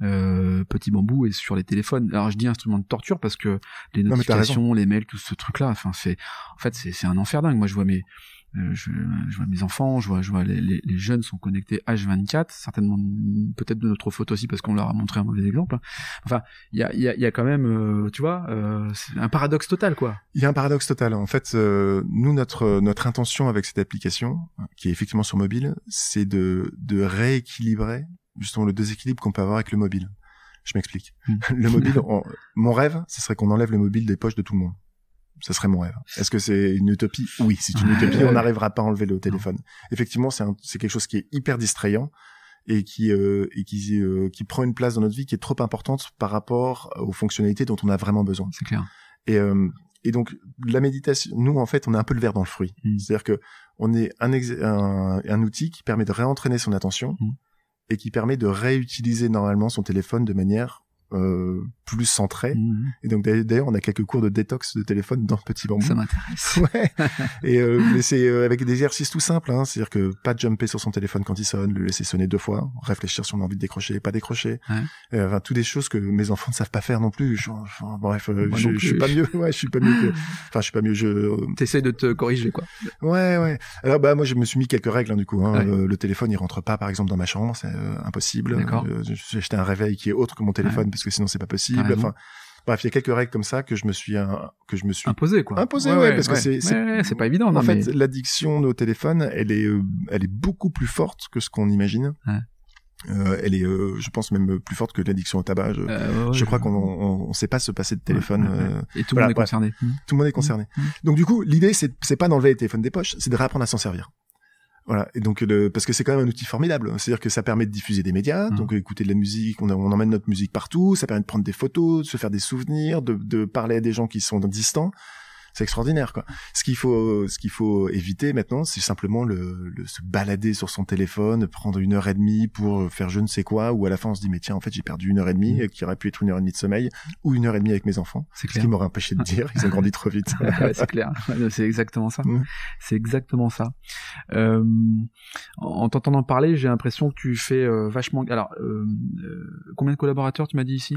euh, Petit Bambou et sur les téléphones. Alors je dis instrument de torture parce que les notifications, les mails, tout ce truc-là, enfin c'est, en fait c'est un enfer dingue. Moi je vois mes, euh, je, vois mes enfants, je vois, je vois les, jeunes sont connectés H24, certainement peut-être de notre faute aussi parce qu'on leur a montré un mauvais exemple. Hein. Enfin, il y a, y, y a, quand même, euh, tu vois, c'est un paradoxe total quoi. Il y a un paradoxe total. En fait, nous notre notre intention avec cette application, qui est effectivement sur mobile, c'est de de rééquilibrer justement le déséquilibre qu'on peut avoir avec le mobile. Je m'explique. Hmm. (laughs) le mobile, (laughs) mon rêve, ce serait qu'on enlève le mobile des poches de tout le monde. Ce serait mon rêve. Est-ce que c'est une utopie Oui, c'est une utopie. On n'arrivera pas à enlever le téléphone. Effectivement, c'est quelque chose qui est hyper distrayant et qui euh, et qui euh, qui prend une place dans notre vie qui est trop importante par rapport aux fonctionnalités dont on a vraiment besoin. C'est clair. Et euh, et donc la méditation, nous en fait, on a un peu le verre dans le fruit. Hmm. C'est-à-dire que on est un, un, outil qui permet de réentraîner son attention. Hmm et qui permet de réutiliser normalement son téléphone de manière euh, plus centré. Mhm. Et donc d'ailleurs, on a quelques cours de détox de téléphone dans petit bambou. Ça m'intéresse. (laughs) Ouais. et euh, mais c'est euh, avec des exercices tout simples, hein. c'est-à-dire que pas de jumper sur son téléphone quand il sonne, le laisser sonner deux fois, réfléchir sur on envie de décrocher, pas décrocher. Ouais. enfin, toutes des choses que mes enfants ne savent pas faire non plus. Je, bref, je, suis pas mieux. (laughs) Ouais, je suis pas mieux. Enfin, je suis pas mieux. Je. T'essayes de te corriger quoi. Ouais, ouais. Alors bah moi, je me suis mis quelques règles hein, du coup. Hein. Le, téléphone, il rentre pas par exemple dans ma chambre, c'est impossible. J'ai acheté un réveil qui est autre que mon téléphone parce que sinon c'est pas possible. Enfin, bref, il y a quelques règles comme ça que je me suis un, euh, que je me suis imposé quoi. Imposé, ouais, parce que c'est c'est pas évident. En fait, l'addiction au téléphone, elle est euh, elle est beaucoup plus forte que ce qu'on imagine. Euh, elle est, je pense, même plus forte que l'addiction au tabac. Je, crois qu'on ne sait pas se passer de téléphone. et tout le monde est concerné. Tout le monde est concerné. Mmh. Mmh. Donc du coup, l'idée, c'est pas d'enlever les téléphones des poches, c'est de réapprendre à s'en servir. Voilà. Et donc, parce que c'est quand même un outil formidable. C'est-à-dire que ça permet de diffuser des médias, mmh. donc écouter de la musique, on, on, emmène notre musique partout, ça permet de prendre des photos, de se faire des souvenirs, de, de parler à des gens qui sont distants. C'est extraordinaire, quoi. Ce qu'il faut, ce qu'il faut éviter maintenant, c'est simplement le, se balader sur son téléphone, prendre une heure et demie pour faire je ne sais quoi, ou à la fin on se dit mais tiens en fait j'ai perdu une heure et demie mm. qui aurait pu être une heure et demie de sommeil ou une heure et demie avec mes enfants. C'est Ce qui m'aurait empêché de dire, ils ont grandi trop vite. (laughs) c'est clair. C'est exactement ça. Mm. C'est exactement ça. Euh, en t'entendant parler, j'ai l'impression que tu fais euh, vachement. Alors, euh, combien de collaborateurs tu m'as dit ici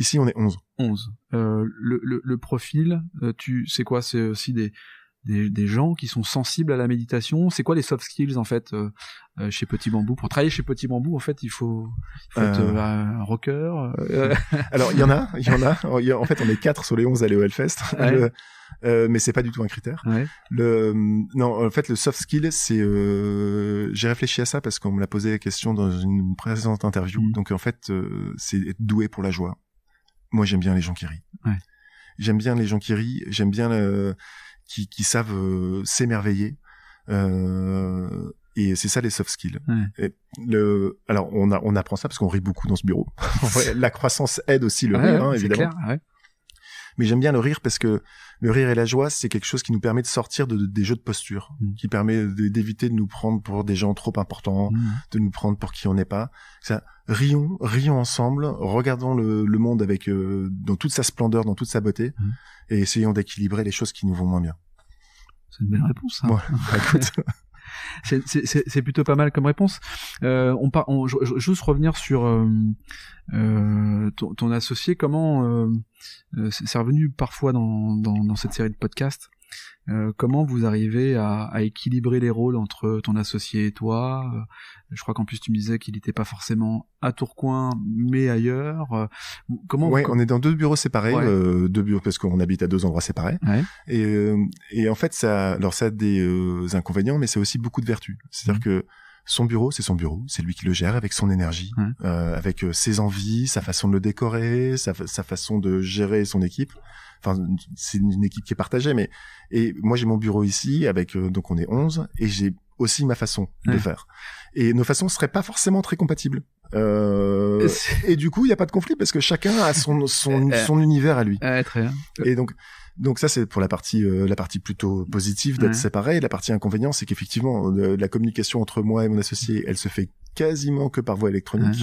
Ici, on est 11. 11. Euh, le, le, le, profil, euh, tu c'est quoi C'est aussi des, des, des, gens qui sont sensibles à la méditation. C'est quoi les soft skills en fait euh, euh, chez Petit Bambou Pour travailler chez Petit Bambou, en fait, il faut, être un rocker. (laughs) Alors il y en a, il y en a. En fait, on est quatre sur les 11 à Hellfest. (laughs) Ouais. Le, mais c'est pas du tout un critère. Le, non, en fait, le soft skill, c'est. J'ai réfléchi à ça parce qu'on me l'a posé la question dans une précédente interview. Mm. Donc en fait, c'est être doué pour la joie moi j'aime bien les gens qui rient. J'aime bien les euh, gens qui rient, j'aime bien qui, savent euh, s'émerveiller. Euh, et c'est ça les soft skills. le, alors on, a, on apprend ça parce qu'on rit beaucoup dans ce bureau. (laughs) la croissance aide aussi le rire, hein, évidemment. Mais j'aime bien le rire parce que le rire et la joie, c'est quelque chose qui nous permet de sortir de, des jeux de posture, mm. qui permet d'éviter de, nous prendre pour des gens trop importants, mm. de nous prendre pour qui on n'est pas. Ça, rions, rions ensemble, regardons le, monde avec euh, dans toute sa splendeur, dans toute sa beauté, mm. et essayons d'équilibrer les choses qui nous vont moins bien. C'est une belle réponse. Hein. (laughs) (laughs) C'est plutôt pas mal comme réponse. Euh, on, par, on, juste revenir sur euh, euh, ton, associé. Comment c'est revenu parfois dans, dans, dans, cette série de podcasts euh, comment vous arrivez à, équilibrer les rôles entre ton associé et toi euh, Je crois qu'en plus tu me disais qu'il n'était pas forcément à Tourcoing, mais ailleurs. Euh, comment on est dans deux bureaux séparés, deux bureaux parce qu'on habite à deux endroits séparés. Et, en fait, ça, alors a des inconvénients, mais c'est aussi beaucoup de vertus. C'est-à-dire mhm. que son bureau, c'est son bureau, c'est lui qui le gère avec son énergie, avec ses envies, sa façon de le décorer, sa façon de gérer son équipe enfin c'est une équipe qui est partagée mais et moi j'ai mon bureau ici avec euh, donc on est 11 et j'ai aussi ma façon de faire et nos façons seraient pas forcément très compatibles euh, (laughs) et du coup il n'y a pas de conflit parce que chacun a son son, (laughs) son univers à lui très et donc donc ça c'est pour la partie euh, la partie plutôt positive d'être séparé. La partie inconvénient c'est qu'effectivement euh, la communication entre moi et mon associé elle se fait quasiment que par voie électronique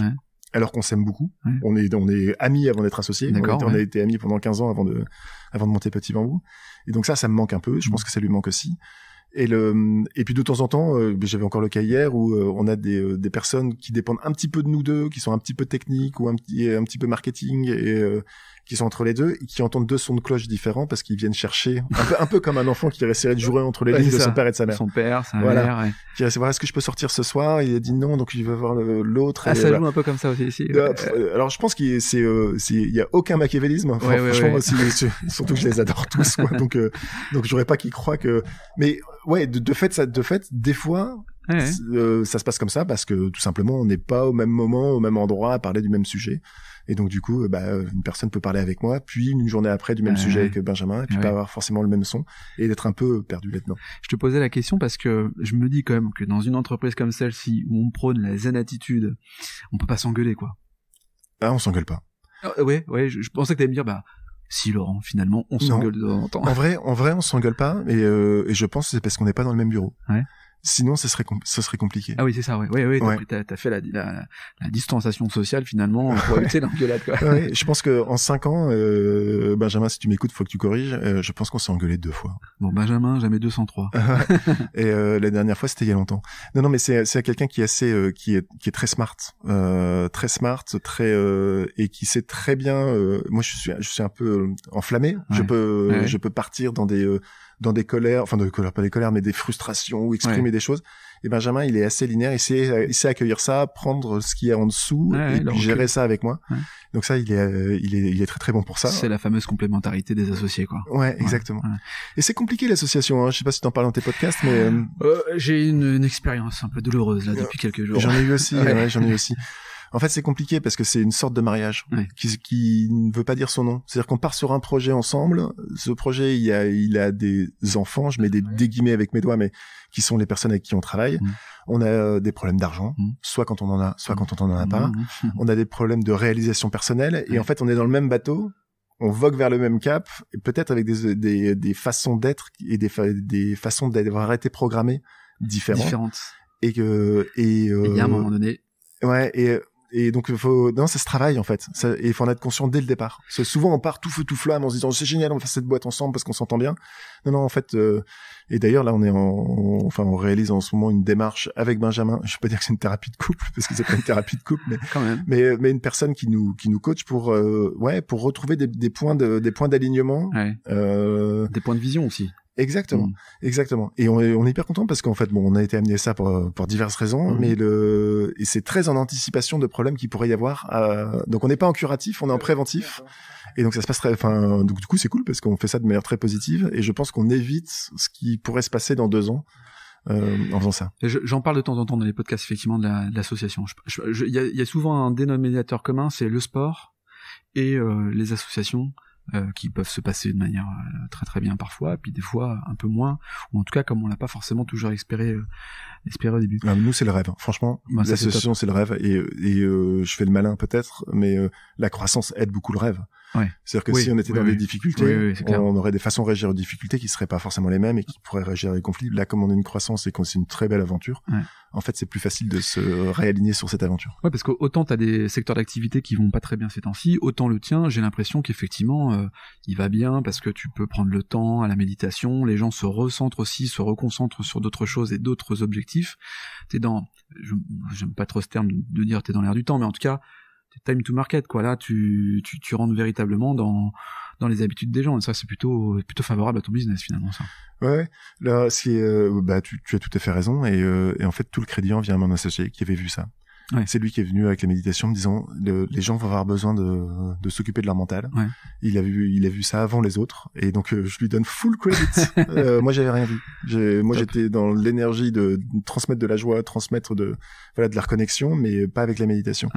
alors qu'on s'aime beaucoup. On est on est amis avant d'être associés. On, a été amis pendant 15 ans avant de avant de monter Petit Bambou. Et donc ça, ça me manque un peu. Je pense mm. que ça lui manque aussi. Et le et puis de temps en temps, euh, j'avais encore le cas hier où euh, on a des, euh, des personnes qui dépendent un petit peu de nous deux, qui sont un petit peu techniques ou un petit un petit peu marketing et qui sont entre les deux et qui entendent deux sons de cloche différents parce qu'ils viennent chercher un peu, un peu comme un enfant qui réussirait de jouer entre les lignes de son père et de sa mère. Son père, sa voilà. mère. Ouais. Qui va voilà, est-ce que je peux sortir ce soir Il a dit non, donc il veut voir l'autre. Ah, ça joue un peu comme ça aussi ici. Ah, euh, alors je pense qu'il euh, c'est il y a aucun machiavélisme. franchement, surtout que je les adore tous. Quoi. donc euh, donc j'aurais pas qu'ils croient que. Mais ouais, de, fait ça, de fait des fois euh, ça se passe comme ça parce que tout simplement on n'est pas au même moment, au même endroit à parler du même sujet. Et donc du coup, euh, bah, euh, une personne peut parler avec moi, puis une journée après du même ah. sujet avec Benjamin, et puis ah pas avoir forcément le même son, et d'être un peu perdu maintenant. Je te posais la question parce que je me dis quand même que dans une entreprise comme celle-ci, où on prône la zen attitude, on peut pas s'engueuler, quoi. Ah, on s'engueule pas. Ah, oui, je, pensais que t'allais me dire, bah, si Laurent, finalement, on s'engueule de temps en temps. En vrai, en vrai, on s'engueule pas, euh, et, je pense que c'est parce qu'on n'est pas dans le même bureau. Ouais. Sinon, ça serait, ça serait compliqué. Ah oui, c'est ça, Oui, oui. ouais, T'as, fait la, la, la, distanciation sociale, finalement, pour éviter l'engueulade, quoi. je pense que en cinq ans, euh, Benjamin, si tu m'écoutes, faut que tu corriges, euh, je pense qu'on s'est engueulé deux fois. Bon, Benjamin, jamais 203. (laughs) (laughs) et euh, la dernière fois, c'était il y a longtemps. Non, non, mais c'est, c'est quelqu'un qui est assez, qui est, qui est très smart, très smart, très, et qui sait très bien, moi, je suis, je suis un peu enflammé. Je peux, je peux partir dans des, dans des colères, enfin, des colères, pas des colères, mais des frustrations ou exprimer des choses. Et Benjamin, il est assez linéaire, il sait, il sait accueillir ça, prendre ce qu'il y a en dessous et gérer ça avec moi. Donc ça, il est, euh, il est, il est très très bon pour ça. C'est la fameuse complémentarité des associés, quoi. Ouais, exactement. Et c'est compliqué l'association. Hein. Je sais pas si en parles dans tes podcasts, mais euh, euh, j'ai une, une expérience un peu douloureuse là depuis quelques jours. J'en ai eu aussi. (laughs) ouais, j'en ai eu aussi. En fait, c'est compliqué parce que c'est une sorte de mariage qui, qui, ne veut pas dire son nom. C'est-à-dire qu'on part sur un projet ensemble. Ce projet, il a, il a des enfants. Je mets des, des guillemets avec mes doigts, mais qui sont les personnes avec qui on travaille. Mm. On a euh, des problèmes d'argent, mm. soit quand on en a, soit quand on en a pas. Mm, on a des problèmes de réalisation personnelle. Et en fait, on est dans le même bateau on vogue vers le même cap, peut-être avec des, des, des façons d'être et des, façons d'avoir été programmées différentes. différentes. Et que et, euh, il y a un moment donné. Ouais, et et donc faut non ça se travaille en fait ça, et il faut en être conscient dès le départ c'est souvent on part tout feu tout flamme en se disant c'est génial on va faire cette boîte ensemble parce qu'on s'entend bien non non en fait euh, et d'ailleurs là on est en enfin on réalise en ce moment une démarche avec Benjamin je peux pas dire que c'est une thérapie de couple parce que c'est pas une thérapie de couple mais (laughs) mais une personne qui nous qui nous coach pour euh, ouais pour retrouver des, des points de, des points d'alignement euh, des points de vision aussi Exactement, mm. exactement. Et on est, on est hyper content parce qu'en fait, bon, on a été amené à ça pour, pour diverses raisons, mm. mais le et c'est très en anticipation de problèmes qui pourrait y avoir. Euh, donc on n'est pas en curatif, on est en préventif, et donc ça se passe très. Enfin, du coup, c'est cool parce qu'on fait ça de manière très positive, et je pense qu'on évite ce qui pourrait se passer dans deux ans. Euh, en faisant ça. J'en parle de temps en temps dans les podcasts effectivement de l'association. Il y, y, a souvent un dénominateur commun, c'est le sport et euh, les associations euh, qui peuvent se passer de manière euh, très très bien parfois, puis des fois un peu moins, ou en tout cas comme on l'a pas forcément toujours espéré, euh, au début. Ah, nous c'est le rêve, franchement, bah, l'association c'est le rêve, et, et euh, je fais le malin peut-être, mais la croissance aide beaucoup le rêve. C'est-à-dire que si on était dans des difficultés, on aurait des façons de réagir aux difficultés qui seraient pas forcément les mêmes et qui pourraient réagir les conflits. Là, comme on a une croissance et qu'on c'est une très belle aventure, en fait, c'est plus facile de se réaligner sur cette aventure. Ouais, parce que autant as des secteurs d'activité qui vont pas très bien ces temps-ci, autant le tien, j'ai l'impression qu'effectivement, euh, il va bien parce que tu peux prendre le temps à la méditation, les gens se recentrent aussi, se reconcentrent sur d'autres choses et d'autres objectifs. T'es dans, j'aime pas trop ce terme de dire tu es dans l'air du temps, mais en tout cas, time to market quoi. Là, tu, tu, rentres véritablement dans dans les habitudes des gens et ça c'est plutôt plutôt favorable à ton business finalement ça. Ouais, là c'est euh, bah tu, as tout à fait raison euh, et, en fait tout le crédit en vient à mon associé qui avait vu ça. C'est lui qui est venu avec la méditation, me disant les gens vont avoir besoin de, s'occuper de leur mental. Il a vu, il a vu ça avant les autres, et donc euh, je lui donne full credit. (laughs) Euh, moi, j'avais rien vu. Moi, j'étais dans l'énergie de transmettre de la joie, transmettre de voilà de la reconnexion, mais pas avec la méditation.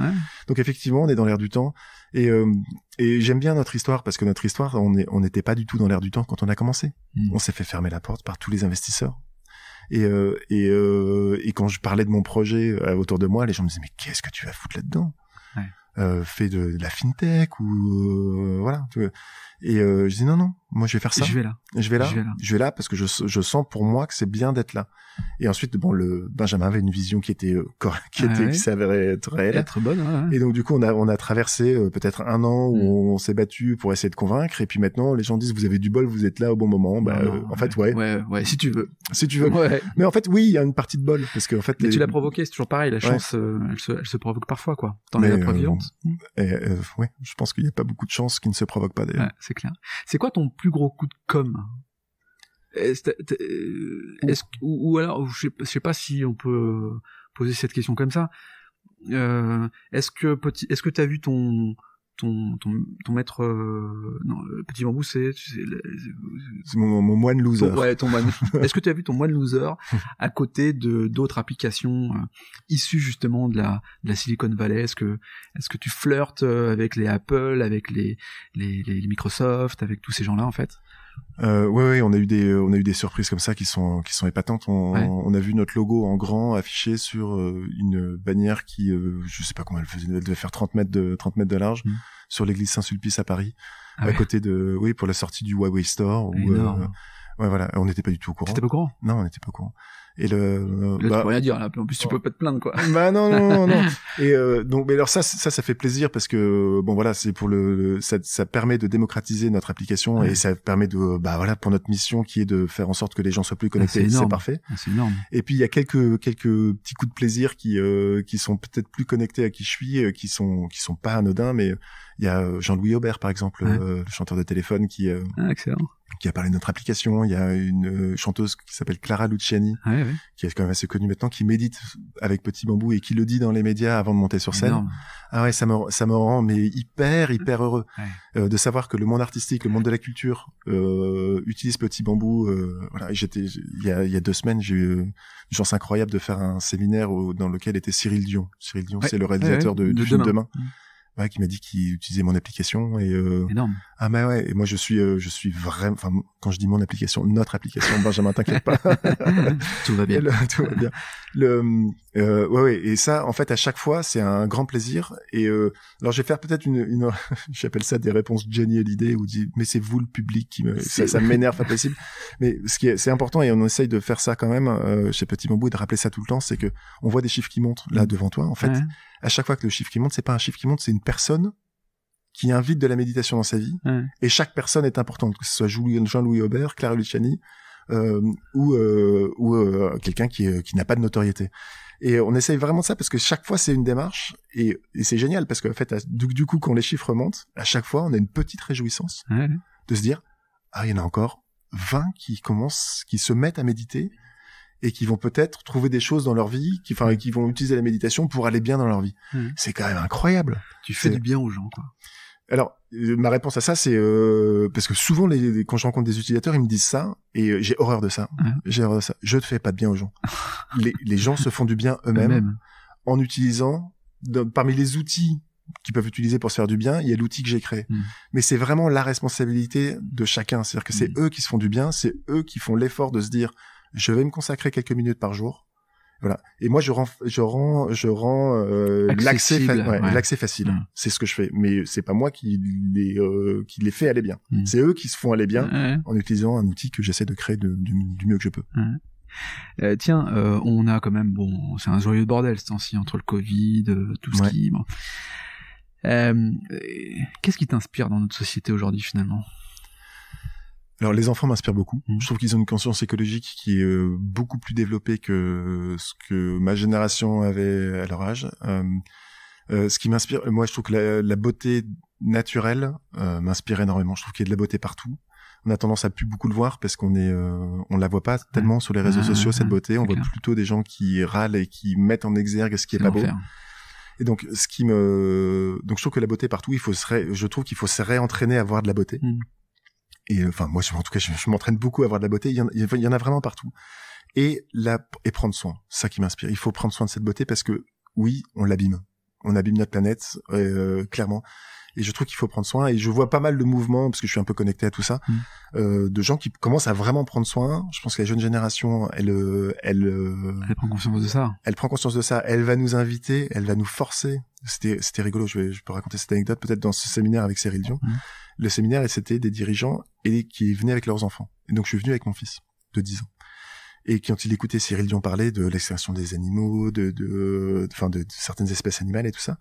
Donc effectivement, on est dans l'air du temps, et euh, j'aime bien notre histoire parce que notre histoire, on n'était pas du tout dans l'air du temps quand on a commencé. Hmm. On s'est fait fermer la porte par tous les investisseurs. Euh, euh, et, quand je parlais de mon projet euh, autour de moi, les gens me disaient mais qu'est-ce que tu vas foutre là-dedans Fais de, la fintech ou voilà et euh, je dis non, non, moi je vais faire ça. Je vais là. Je vais là. Je vais là, parce que je, je, sens pour moi que c'est bien d'être là. Et ensuite, bon, le Benjamin avait une vision qui était euh, (laughs) qui ah était qui s'avérait être réelle. Être bonne. Et donc du coup, on a on a traversé euh, peut-être un an où mm. on s'est battu pour essayer de convaincre. Et puis maintenant, les gens disent vous avez du bol, vous êtes là au bon moment. Bah, euh, en fait, ouais. Ouais, ouais, si tu veux. Si tu veux. Mais en fait, oui, il y a une partie de bol parce que en fait. Mais tu l'as provoqué, c'est toujours pareil. La chance, elle se, provoque parfois, quoi. T'en es la preuve Et, ouais, je pense qu'il n'y a pas beaucoup de chances qui ne se provoquent pas d'ailleurs c'est clair. C'est quoi ton plus gros coup de com euh, ou, alors, je sais, sais pas si on peut euh, poser cette question comme ça. Euh, est-ce que petit, est-ce que t'as vu ton ton, ton, ton maître euh, non le petit bambou c'est c'est mon, mon moine loser ouais ton moine (laughs) est-ce que tu as vu ton moine loser à côté de d'autres applications euh, issues justement de la de la Silicon Valley est-ce que est-ce que tu flirtes euh, avec les Apple avec les, les, les Microsoft avec tous ces gens là en fait euh, ouais, on a eu des, on a eu des surprises comme ça qui sont, qui sont épatantes. On, on a vu notre logo en grand affiché sur euh, une bannière qui, euh, je sais pas comment elle faisait, elle devait faire 30 mètres de, 30 mètres de large, mm. sur l'église Saint-Sulpice à Paris, ah à côté de, oui, pour la sortie du Huawei Store. Où, euh, ouais, voilà, on n'était pas du tout au courant. pas au courant Non, on n'était pas au courant. Et le, là, tu bah, peux rien dire là. En plus, tu peux pas te plaindre quoi. Bah non, non, non, (laughs) Et euh, donc, mais alors ça, ça, ça fait plaisir parce que bon voilà, c'est pour le, ça, ça permet de démocratiser notre application et ça permet de, bah voilà, pour notre mission qui est de faire en sorte que les gens soient plus connectés. C'est parfait. Ah, c'est énorme. Et puis il y a quelques quelques petits coups de plaisir qui euh, qui sont peut-être plus connectés à qui je suis, euh, qui sont qui sont pas anodins, mais il y a euh, Jean-Louis Aubert, par exemple, euh, le chanteur de téléphone qui, euh, ah, qui a parlé de notre application. Il y a une chanteuse qui s'appelle Clara Luciani, ah qui est quand même assez connue maintenant, qui médite avec Petit Bambou et qui le dit dans les médias avant de monter sur scène. Ah ouais, ça me, ça me rend mais hyper, hyper heureux de savoir que le monde artistique, le monde de la culture utilise Petit Bambou. voilà, j'étais, il y a, deux semaines, j'ai eu une chance incroyable de faire un séminaire dans lequel était Cyril Dion. Cyril Dion, c'est le réalisateur de, du film demain. Mm ouais, qui m'a dit qu'il utilisait mon application et euh... énorme. Ah mais ouais, et moi je suis euh, je suis vraiment quand je dis mon application, notre application, Benjamin, t'inquiète pas. (laughs) tout va bien. tout va bien. Le, euh, ouais, ouais, et ça, en fait, à chaque fois, c'est un grand plaisir. Et euh, alors, je vais faire peut-être une, une (laughs) j'appelle ça des réponses Jenny l'idée ou dit, mais c'est vous le public qui me, ça, ça m'énerve pas possible. Mais ce qui est, c'est important et on essaye de faire ça quand même euh, chez Petit Bambou et de rappeler ça tout le temps, c'est que on voit des chiffres qui montent là mm. devant toi, en fait. À chaque fois que le chiffre qui monte, c'est pas un chiffre qui monte, c'est une personne qui invite de la méditation dans sa vie. Et chaque personne est importante, que ce soit Jean-Louis Aubert, Clara Luciani, euh, ou, euh, ou euh, quelqu'un qui, qui n'a pas de notoriété. Et on essaye vraiment de ça parce que chaque fois c'est une démarche et, c'est génial parce que en fait du, coup quand les chiffres montent, à chaque fois on a une petite réjouissance de se dire ah il y en a encore 20 qui commencent, qui se mettent à méditer et qui vont peut-être trouver des choses dans leur vie, qui, enfin, qui vont utiliser la méditation pour aller bien dans leur vie. C'est quand même incroyable. Tu fais du bien aux gens, quoi. Alors, euh, ma réponse à ça, c'est euh, parce que souvent, les, quand je rencontre des utilisateurs, ils me disent ça et euh, j'ai horreur de ça. Mhm. J'ai horreur de ça. Je ne fais pas de bien aux gens. (laughs) les, gens se font du bien eux-mêmes en utilisant, parmi les outils qu'ils peuvent utiliser pour se faire du bien, il y a l'outil que j'ai créé. Mhm. Mais c'est vraiment la responsabilité de chacun. C'est-à-dire que c'est mhm. eux qui se font du bien, c'est eux qui font l'effort de se dire, je vais me consacrer quelques minutes par jour voilà. Et moi, je rends, je rends, je rends euh, l'accès, l'accès facile. Mm. C'est ce que je fais, mais c'est pas moi qui les euh, qui les fait aller bien. Mm. C'est eux qui se font aller bien en utilisant un outil que j'essaie de créer du mieux que je peux. Euh, tiens, euh, on a quand même bon, c'est un joyeux bordel ce temps-ci entre le Covid, tout ce qui. Qu'est-ce qui t'inspire dans notre société aujourd'hui finalement alors les enfants m'inspirent beaucoup. Mmh. Je trouve qu'ils ont une conscience écologique qui est euh, beaucoup plus développée que ce que ma génération avait à leur âge. Euh, euh ce qui m'inspire, moi je trouve que la, beauté naturelle euh, m'inspire énormément. Je trouve qu'il y a de la beauté partout. On a tendance à plus beaucoup le voir parce qu'on est, on la voit pas mmh. tellement sur les réseaux mmh, sociaux cette beauté. On voit plutôt des gens qui râlent et qui mettent en exergue ce qui est, pas beau. Et donc, ce qui me, donc je trouve que la beauté partout, il faut se je trouve qu'il faut se réentraîner à voir de la beauté. Et euh, enfin, moi, en tout cas, je, m'entraîne beaucoup à avoir de la beauté. Il y, en, il y en a vraiment partout. Et la, et prendre soin. Ça qui m'inspire. Il faut prendre soin de cette beauté parce que oui, on l'abîme. On abîme notre planète, euh, clairement et je trouve qu'il faut prendre soin et je vois pas mal de mouvements parce que je suis un peu connecté à tout ça mm. euh, de gens qui commencent à vraiment prendre soin je pense que la jeune génération elle euh, elle euh, elle prend conscience de ça elle prend conscience de ça elle va nous inviter elle va nous forcer c'était c'était rigolo je vais je peux raconter cette anecdote peut-être dans ce séminaire avec Cyril Dion mm. le séminaire c'était des dirigeants et qui venaient avec leurs enfants et donc je suis venu avec mon fils de 10 ans et quand ils écouté Cyril Dion parler de l'extinction des animaux, de, de, enfin de, certaines espèces animales et tout ça,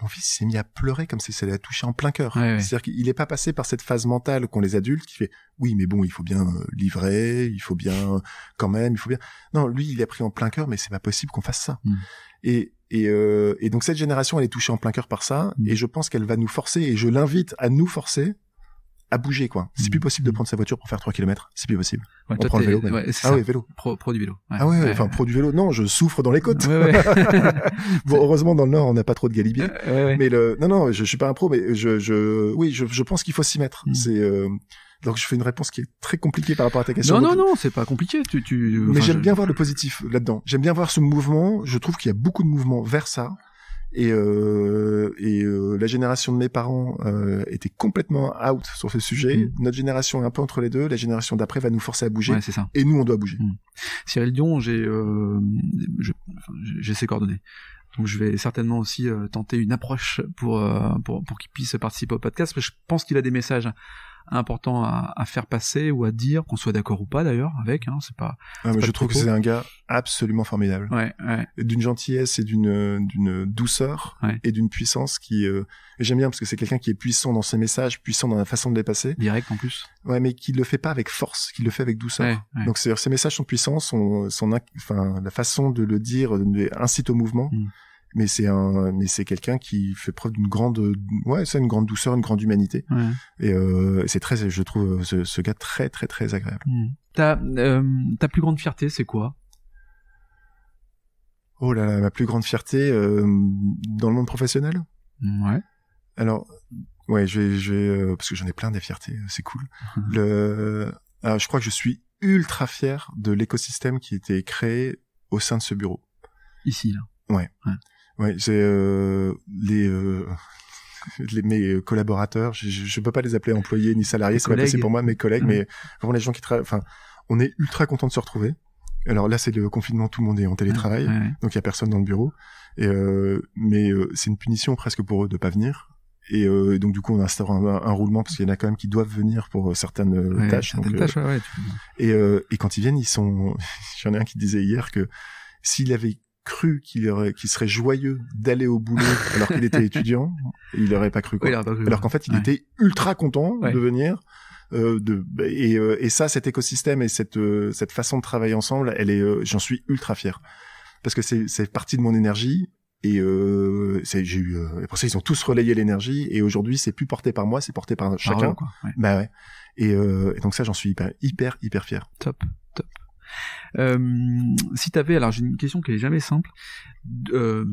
mon fils s'est mis à pleurer comme si ça l'a touché en plein cœur. C'est-à-dire qu'il n'est pas passé par cette phase mentale qu'ont les adultes qui fait oui mais bon il faut bien euh, livrer, il faut bien quand même, il faut bien. Non lui il a pris en plein cœur mais c'est pas possible qu'on fasse ça. Mm. Et et, euh, et, donc cette génération elle est touchée en plein cœur par ça mm. et je pense qu'elle va nous forcer et je l'invite à nous forcer à bouger quoi. C'est plus mm. possible de prendre sa voiture pour faire 3 km, c'est plus possible. on prend le vélo. ah ça. oui, vélo. Pro, du vélo. ah ouais, enfin pro du vélo. Non, je souffre dans les côtes. (laughs) bon, (laughs) heureusement dans le nord, on n'a pas trop de galibier. Mais le non non, je, suis pas un pro mais je je oui, je, je pense qu'il faut s'y mettre. Mm. C'est euh, donc je fais une réponse qui est très compliquée par rapport à ta question. Non non non, c'est pas compliqué. Tu, tu... mais j'aime bien voir le positif là-dedans. J'aime bien voir ce mouvement, je trouve qu'il y a beaucoup de mouvements vers ça. Et, euh, et euh, la génération de mes parents euh, était complètement out sur ce sujet. Mm. Notre génération est un peu entre les deux. La génération d'après va nous forcer à bouger. Ouais, ça. Et nous, on doit bouger. Mm. Cyril Dion, euh, j'ai j'ai ses coordonnées. Donc je vais certainement aussi tenter une approche pour pour, pour qu'il puisse participer au podcast parce je pense qu'il a des messages important à, à, faire passer ou à dire, qu'on soit d'accord ou pas d'ailleurs avec. Hein, c'est pas. Ah, je trouve que c'est un gars absolument formidable. Ouais, ouais. D'une gentillesse et d'une d'une douceur et d'une puissance qui euh, j'aime bien parce que c'est quelqu'un qui est puissant dans ses messages, puissant dans la façon de les passer. Direct en plus. Ouais, mais qui le fait pas avec force, qui le fait avec douceur. Donc c'est ses messages sont puissants, son enfin la façon de le dire euh, incite au mouvement. Mm mais c'est un, mais c'est quelqu'un qui fait preuve d'une grande, ouais, une grande douceur, une grande humanité. Euh, et c'est très, je trouve euh, ce, gars très, très, très agréable. Hmm. Euh, ta, plus grande fierté, c'est quoi Oh là là, ma plus grande fierté dans le monde professionnel. Hmm, ouais. Alors, ouais, je parce que j'en ai plein des fiertés, c'est cool. (laughs) Le, je crois que je suis ultra fier de l'écosystème qui était créé au sein de ce bureau. Ici, là. ouais. Oui, c'est euh, euh (laughs) les, mes collaborateurs. Je ne peux pas les appeler employés ni salariés, c'est pas pour moi, mes collègues, mhm. mais vraiment les gens qui travaillent. Enfin, on est ultra content de se retrouver. Alors là, c'est le confinement, tout le monde est en télétravail, donc il y a personne dans le bureau. Et euh, mais euh, c'est une punition presque pour eux de pas venir. Et euh, donc du coup, on instaure un, roulement parce qu'il y en a quand même qui doivent venir pour certaines tâches. et, euh, et, quand ils viennent, ils sont. (laughs) J'en ai un qui disait hier que s'il avait cru qu'il qu serait joyeux d'aller au boulot (laughs) alors qu'il était étudiant, il n'aurait pas cru. Quoi. alors qu'en fait, il était ultra content de venir. Euh, de, bah, et, euh, et, ça, cet écosystème et cette, euh, cette façon de travailler ensemble, elle est, euh, j'en suis ultra fier parce que c'est partie de mon énergie et euh, j'ai eu et pour ça ils ont tous relayé l'énergie et aujourd'hui c'est plus porté par moi c'est porté par chacun bah ouais et, euh, et, donc ça j'en suis hyper hyper hyper fier top euh, si tu avais, alors j'ai une question qui est jamais simple, euh,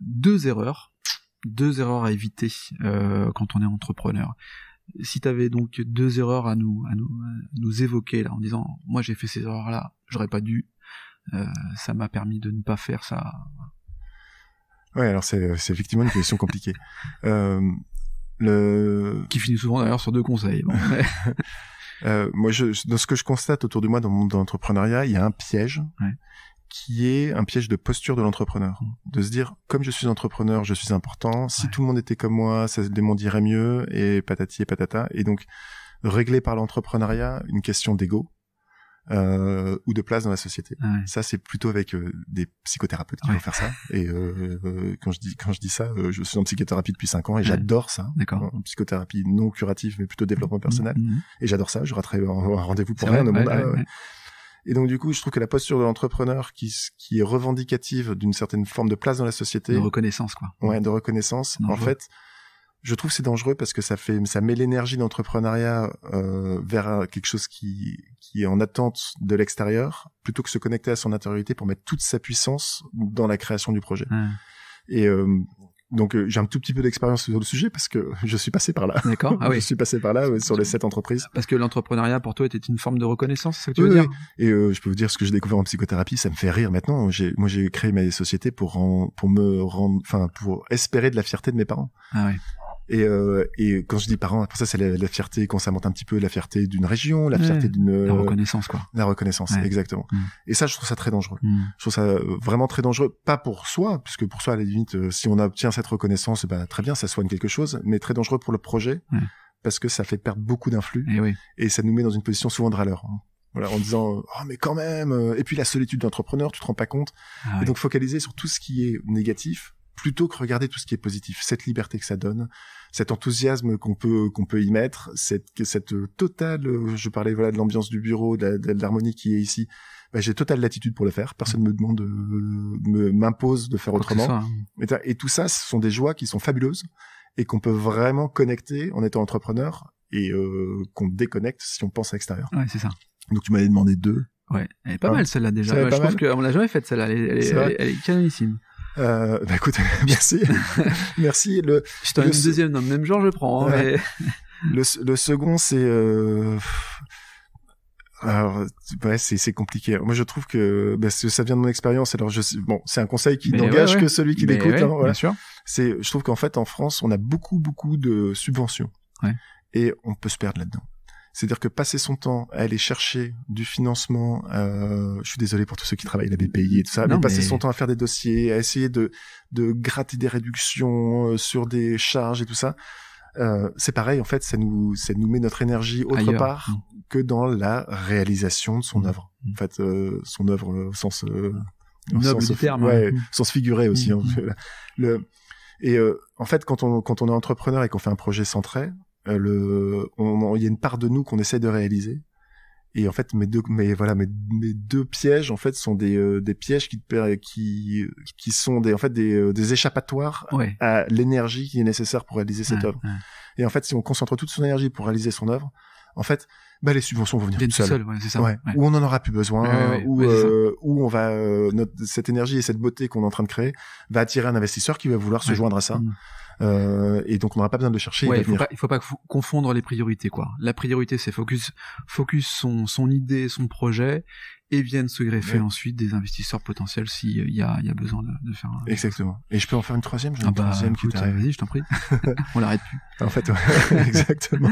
deux erreurs, deux erreurs à éviter euh, quand on est entrepreneur. Si tu avais donc deux erreurs à nous, à nous, nous évoquer là, en disant moi j'ai fait ces erreurs là, j'aurais pas dû, ça m'a permis de ne pas faire ça. Ouais, alors c'est effectivement une question compliquée. (laughs) le... Qui finit souvent d'ailleurs sur deux conseils. Bon. (laughs) Euh, moi, dans ce que je constate autour de moi dans le monde l'entrepreneuriat, il y a un piège qui est un piège de posture de l'entrepreneur. Mm. De se dire, comme je suis entrepreneur, je suis important. Si tout le monde était comme moi, ça se monde mieux et patati et patata. Et donc, régler par l'entrepreneuriat une question d'ego euh, ou de place dans la société. Ah ça, c'est plutôt avec euh, des psychothérapeutes qui vont faire ça. Et euh, euh, quand je dis quand je dis ça, euh, je suis en psychothérapie depuis 5 ans et j'adore ça. D'accord. En psychothérapie non curative, mais plutôt développement mm-hmm. personnel. Et j'adore ça. Je raterai un rendez-vous pour rien au monde. et donc du coup, je trouve que la posture de l'entrepreneur qui, qui est revendicative d'une certaine forme de place dans la société, de reconnaissance quoi. Ouais, de reconnaissance. En fait, je trouve c'est dangereux parce que ça fait ça met l'énergie d'entrepreneuriat euh, vers euh, quelque chose qui est en attente de l'extérieur plutôt que se connecter à son intériorité pour mettre toute sa puissance dans la création du projet. Hmm. Et euh, donc j'ai un tout petit peu d'expérience sur le sujet parce que (laughs) je suis passé par là. D'accord. Ah (laughs) oui. je suis passé par là sur les sept entreprises. Parce que l'entrepreneuriat pour toi était une forme de reconnaissance, c'est ce que tu veux dire Et je peux vous dire ce que j'ai découvert en psychothérapie, ça me fait rire maintenant. J'ai moi j'ai créé ma société pour pour me rendre enfin pour espérer de la fierté de mes parents. Ah oui. Et, euh, et quand je dis parents, pour ça c'est la, fierté, quand ça monte un petit peu, la fierté d'une région, la fierté d'une... La euh, reconnaissance quoi. La reconnaissance, exactement. Mm. Et ça je trouve ça très dangereux. Mm. Je trouve ça euh, vraiment très dangereux, pas pour soi, puisque pour soi à la limite, si on obtient cette reconnaissance, eh ben, très bien, ça soigne quelque chose, mais très dangereux pour le projet, parce que ça fait perdre beaucoup d'influx, eh et, ça nous met dans une position souvent de râleur. Hein. Voilà, en disant oh, mais quand même et puis la solitude d'entrepreneur tu te rends pas compte ah et donc focaliser sur tout ce qui est négatif plutôt que regarder tout ce qui est positif, cette liberté que ça donne, cet enthousiasme qu'on peut qu'on peut y mettre, cette cette totale, je parlais voilà de l'ambiance du bureau, de, l'harmonie qui est ici, bah, j'ai totale latitude pour le faire. Personne me demande, euh, me m'impose de faire autrement. Hein. Et, et, tout ça, ce sont des joies qui sont fabuleuses et qu'on peut vraiment connecter en étant entrepreneur et euh, qu'on déconnecte si on pense à l'extérieur. Ouais, c'est ça. Donc tu m'avais demandé deux. Ouais, elle est pas hein mal celle-là déjà. je pense qu'on l'a jamais faite celle-là. Elle, elle, est canonissime. Euh, bah, écoute, (laughs) merci. (laughs) merci. Le, je t'en le une deuxième même genre, je prends. Hein, (laughs) le, second, c'est... Euh, alors, ouais, c'est compliqué. Moi, je trouve que bah, ça vient de mon expérience. Alors, je, bon, c'est un conseil qui n'engage que celui qui l'écoute. Hein, bien sûr. C'est, je trouve qu'en fait, en France, on a beaucoup, beaucoup de subventions, et on peut se perdre là-dedans. C'est-à-dire que passer son temps à aller chercher du financement, euh, je suis désolé pour tous ceux qui travaillent à la BPI et tout ça, mais, passer son temps à faire des dossiers, à essayer de, de gratter des réductions euh, sur des charges et tout ça, euh, c'est pareil en fait, ça nous, ça nous met notre énergie autre part mm. que dans la réalisation de son mm. œuvre. Mm. En fait, euh, son œuvre au sens euh, au sens, terme, hein. ouais, sens figuré aussi. Hein, (laughs) le, et en fait, quand on, quand on est entrepreneur et qu'on fait un projet centré, euh, le, il y a une part de nous qu'on essaie de réaliser. Et en fait, mes deux, mais voilà, mes, deux pièges en fait sont des, euh, des pièges qui euh, qui qui sont des en fait des, échappatoires à l'énergie qui est nécessaire pour réaliser cette œuvre. Et en fait, si on concentre toute son énergie pour réaliser son œuvre, en fait, bah les subventions vont venir tout seules. Seul, Ou on en aura plus besoin, ou on va cette énergie et cette beauté qu'on est en train de créer va attirer un investisseur qui va vouloir se joindre à ça. Mm euh, et donc on n'aura pas besoin de chercher. il faut pas, faut pas confondre les priorités quoi. La priorité c'est focus, focus son son idée, son projet, et viennent se greffer ensuite des investisseurs potentiels s'il y, a, y a besoin de, faire un... Exactement. Et je peux en faire une troisième ah une bah, troisième Vas-y, je t'en prie. (laughs) on l'arrête plus. En fait, (laughs) exactement.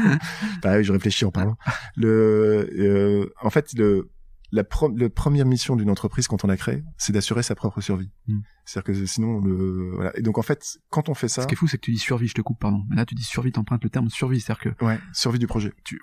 bah je réfléchis en parlant. Le, euh, en fait, le, la première mission d'une entreprise quand on la crée, c'est d'assurer sa propre survie. Hmm. C'est-à-dire que sinon, le, voilà. Et donc en fait, quand on fait ça, ce qui est fou, c'est que tu dis survie. Je te coupe, pardon. Mais là, tu dis survie, t'empruntes le terme survie, c'est-à-dire que ouais, survie du projet. Tu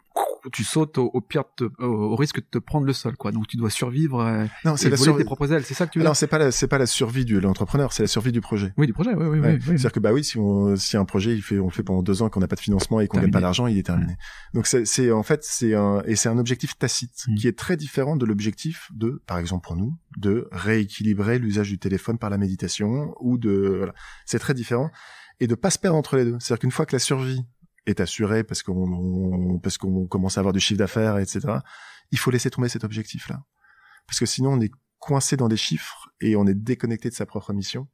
tu sautes au, au pire, te, au, risque de te prendre le sol, quoi. Donc tu dois survivre. Euh, non, c'est la survie des propres C'est ça que tu veux. Non, c'est pas la, c'est pas la survie de l'entrepreneur, c'est la survie du projet. Oui, du projet. Oui, oui, oui, C'est-à-dire que bah oui, si on, si un projet, il fait, on le fait pendant deux ans, qu'on n'a pas de financement et qu'on gagne pas d'argent, il est terminé. Donc c'est, en fait, c'est un, et c'est un objectif tacite mm. qui est très différent de l'objectif de, par exemple pour nous, de rééquilibrer l'usage du téléphone par la méditation ou de, c'est très différent et de pas se perdre entre les deux. C'est-à-dire qu'une fois que la survie est assuré parce qu'on parce qu'on commence à avoir du chiffre d'affaires, etc. Il faut laisser tomber cet objectif-là, parce que sinon on est coincé dans des chiffres et on est déconnecté de sa propre mission.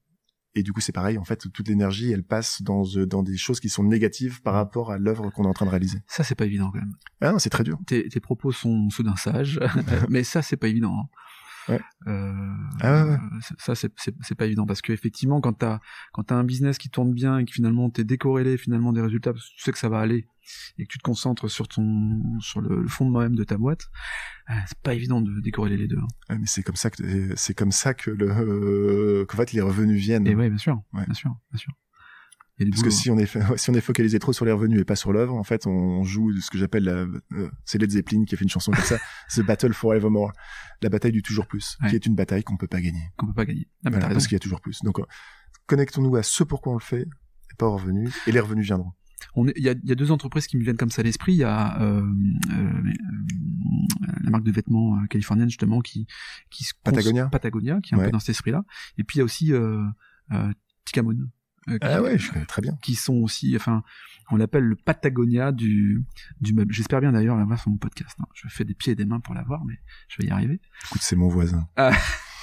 Et du coup, c'est pareil. En fait, toute l'énergie, elle passe dans, euh, dans des choses qui sont négatives par rapport à l'œuvre qu'on est en train de réaliser. Ça, c'est pas évident quand même. Ah non, c'est très dur. Tes, propos sont ceux d'un sage, (laughs) mais ça, c'est pas évident. Hein. Ouais. Euh, ah Ça, c'est pas évident parce qu'effectivement, quand t'as quand as un business qui tourne bien et que finalement t'es décorrélé finalement des résultats parce que tu sais que ça va aller et que tu te concentres sur ton sur le, moi même de ta boîte, euh, c'est pas évident de décorréler les deux. Hein. mais c'est comme ça que c'est comme ça que le euh, fait les revenus viennent. Et hein. oui, bien sûr, bien sûr, bien sûr. Parce que si on, est, si on est focalisé trop sur les revenus et pas sur l'œuvre, en fait, on joue ce que j'appelle, euh, c'est Led Zeppelin qui a fait une chanson comme ça, (laughs) The Battle for Evermore. la bataille du toujours plus, qui est une bataille qu'on peut pas gagner. Qu'on peut pas gagner. parce qu'il y a toujours plus. Donc, euh, connectons-nous à ce pourquoi on le fait, et pas aux revenus, et les revenus viendront. Il y, a deux entreprises qui me viennent comme ça à l'esprit. Il y a euh, la marque de vêtements californienne justement qui, qui se Patagonia, Patagonia, qui est un peu dans cet esprit-là. Et puis il y a aussi euh, ah ouais, je très bien. Qui sont aussi, enfin, on l'appelle le Patagonia du, du meuble. J'espère bien d'ailleurs l'avoir sur mon podcast. Hein. Je fais des pieds et des mains pour l'avoir, mais je vais y arriver. Écoute, c'est mon voisin. Ah.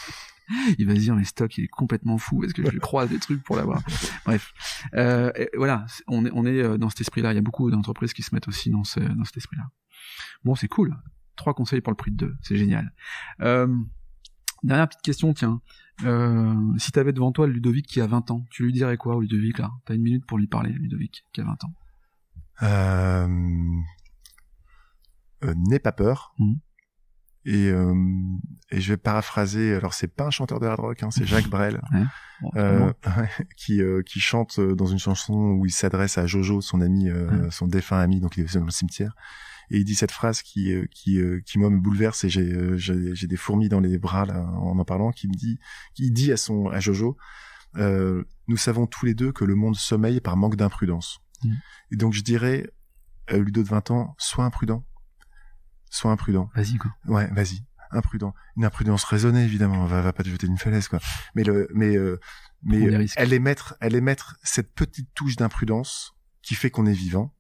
(laughs) il va se dire, les stock, il est complètement fou. Est-ce que je lui croise des trucs pour l'avoir Bref. Euh, voilà, on est, on est euh, dans cet esprit-là. Il y a beaucoup d'entreprises qui se mettent aussi dans, dans cet esprit-là. Bon, c'est cool. Trois conseils pour le prix de deux. C'est génial. Euh, Dernière petite question, tiens. Euh, si t'avais devant toi Ludovic qui a 20 ans, tu lui dirais quoi, Ludovic, là T'as une minute pour lui parler, Ludovic, qui a 20 ans. Euh, euh... N'aie pas peur. Mmh. Euh, et, je vais paraphraser, alors c'est pas un chanteur de hard rock, hein, c'est Jacques Brel, (laughs) qui, chante dans une chanson où il s'adresse à Jojo, son ami, son défunt ami, donc il est dans le cimetière et il dit cette phrase qui euh, qui euh, qui moi me bouleverse et euh, j'ai j'ai des fourmis dans les bras en en parlant qui me dit qui dit à son à Jojo nous savons tous les deux que le monde sommeille par manque d'imprudence. Mmh. Et donc je dirais euh, Ludo de 20 ans, sois imprudent. Sois imprudent. Vas-y quoi. Ouais, vas-y. Imprudent. Une imprudence raisonnée évidemment, va, va pas te jeter une falaise quoi. Mais le mais mais elle est maître, elle est maître cette petite touche d'imprudence qui fait qu'on est vivant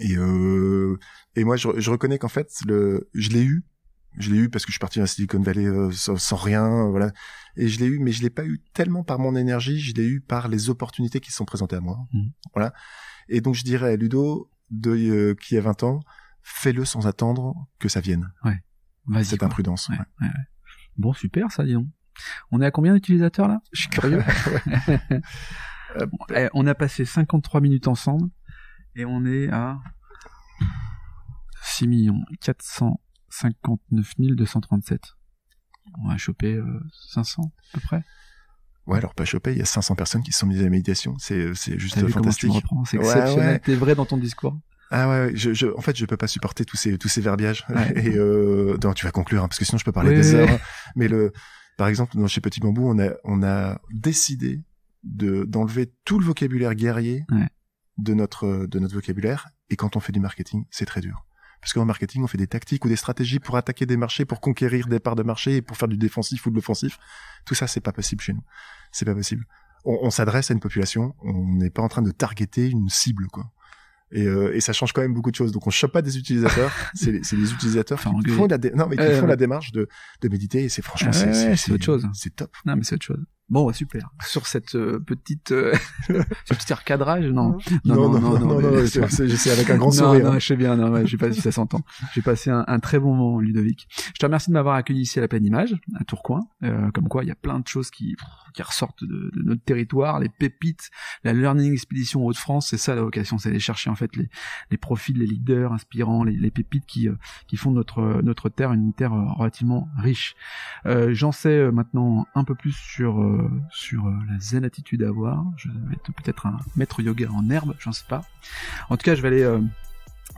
et, euh, et moi, je, je reconnais qu'en fait, le, je l'ai eu. Je l'ai eu parce que je suis parti à Silicon Valley euh, sans, rien, euh, voilà. Et je l'ai eu, mais je l'ai pas eu tellement par mon énergie, je l'ai eu par les opportunités qui se sont présentées à moi. Mmh. Voilà. Et donc je dirais à Ludo, de, euh, qui a 20 ans, fais-le sans attendre que ça vienne. Ouais. Vas-y. Cette imprudence. Ouais, ouais. bon, super, ça, dis On est à combien d'utilisateurs là Je suis curieux. (laughs) Eh, on a passé 53 minutes ensemble. Et on est à 6 459 237. On va choper 500 euh, à peu près. Ouais, alors pas choper, il y a 500 personnes qui se sont mises à la méditation. C'est, euh, juste fantastique. C'est exceptionnel. Ouais, T'es vrai dans ton discours. Ah ouais, je, je, en fait, je peux pas supporter tous ces tous ces verbiages. (laughs) Et euh, tu vas conclure, hein, parce que sinon je peux parler des heures. Hein. Mais le, par exemple, dans chez Petit Bambou, on a on a décidé de d'enlever tout le vocabulaire guerrier de notre de notre vocabulaire. Et quand on fait du marketing, c'est très dur. Parce qu'en marketing, on fait des tactiques ou des stratégies pour attaquer des marchés, pour conquérir des parts de marché et pour faire du défensif ou de l'offensif. Tout ça, c'est pas possible chez nous. C'est pas possible. On, s'adresse à une population. On n'est pas en train de targeter une cible, quoi. Et, euh, ça change quand même beaucoup de choses. Donc on ne chope pas des utilisateurs, (laughs) c'est les, utilisateurs qui, font la, démarche de, méditer. Et c'est franchement, c'est autre chose. C'est top. Non mais c'est autre chose. Bon, super. Sur cette euh, petite, euh, (laughs) ce petit recadrage, non, non, non, non, non, non, (laughs) avec un grand sourire. Non, je sais bien, non, ouais, sais pas si ça s'entend. J'ai passé un, très bon moment, Ludovic. Je te remercie de m'avoir accueilli ici à la pleine image, à Tourcoing. Euh, comme quoi, il y a plein de choses qui, qui ressortent de, notre territoire, les pépites, la Learning Expedition Hauts-de-France, c'est ça la vocation, c'est aller chercher en fait les, les profils, les leaders inspirants, les, les pépites qui, qui font notre, notre terre une terre relativement riche. J'en sais maintenant un peu plus sur euh, sur euh, la zen attitude à avoir. Je vais peut-être un maître yoga en herbe, j'en sais pas. En tout cas, je vais aller euh,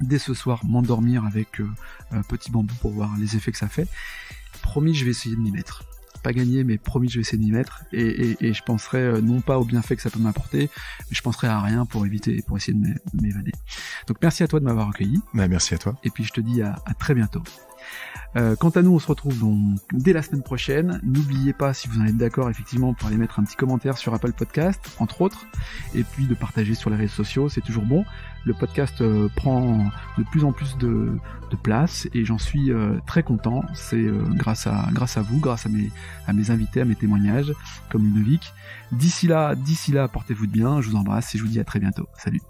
dès ce soir m'endormir avec un petit bambou pour voir les effets que ça fait. Promis, je vais essayer de m'y mettre pas gagner mais promis, je vais essayer de m'y mettre. Et, je penserai non pas au bienfaits que ça peut m'apporter, mais je penserai à rien pour éviter, pour essayer de m'évader. Donc merci à toi de m'avoir accueilli. Bah, merci à toi. Et puis je te dis à très bientôt. Euh, quant à nous, on se retrouve donc dès la semaine prochaine. N'oubliez pas, si vous en êtes d'accord, effectivement, pour aller mettre un petit commentaire sur Apple Podcast, entre autres, et puis de partager sur les réseaux sociaux, c'est toujours bon. Le podcast euh, prend de plus en plus de, place et j'en suis euh, très content. C'est grâce à grâce à vous, grâce à mes à mes invités, à mes témoignages, comme Ludovic. D'ici là, d'ici là, portez-vous de bien. Je vous embrasse et je vous dis à très bientôt. Salut.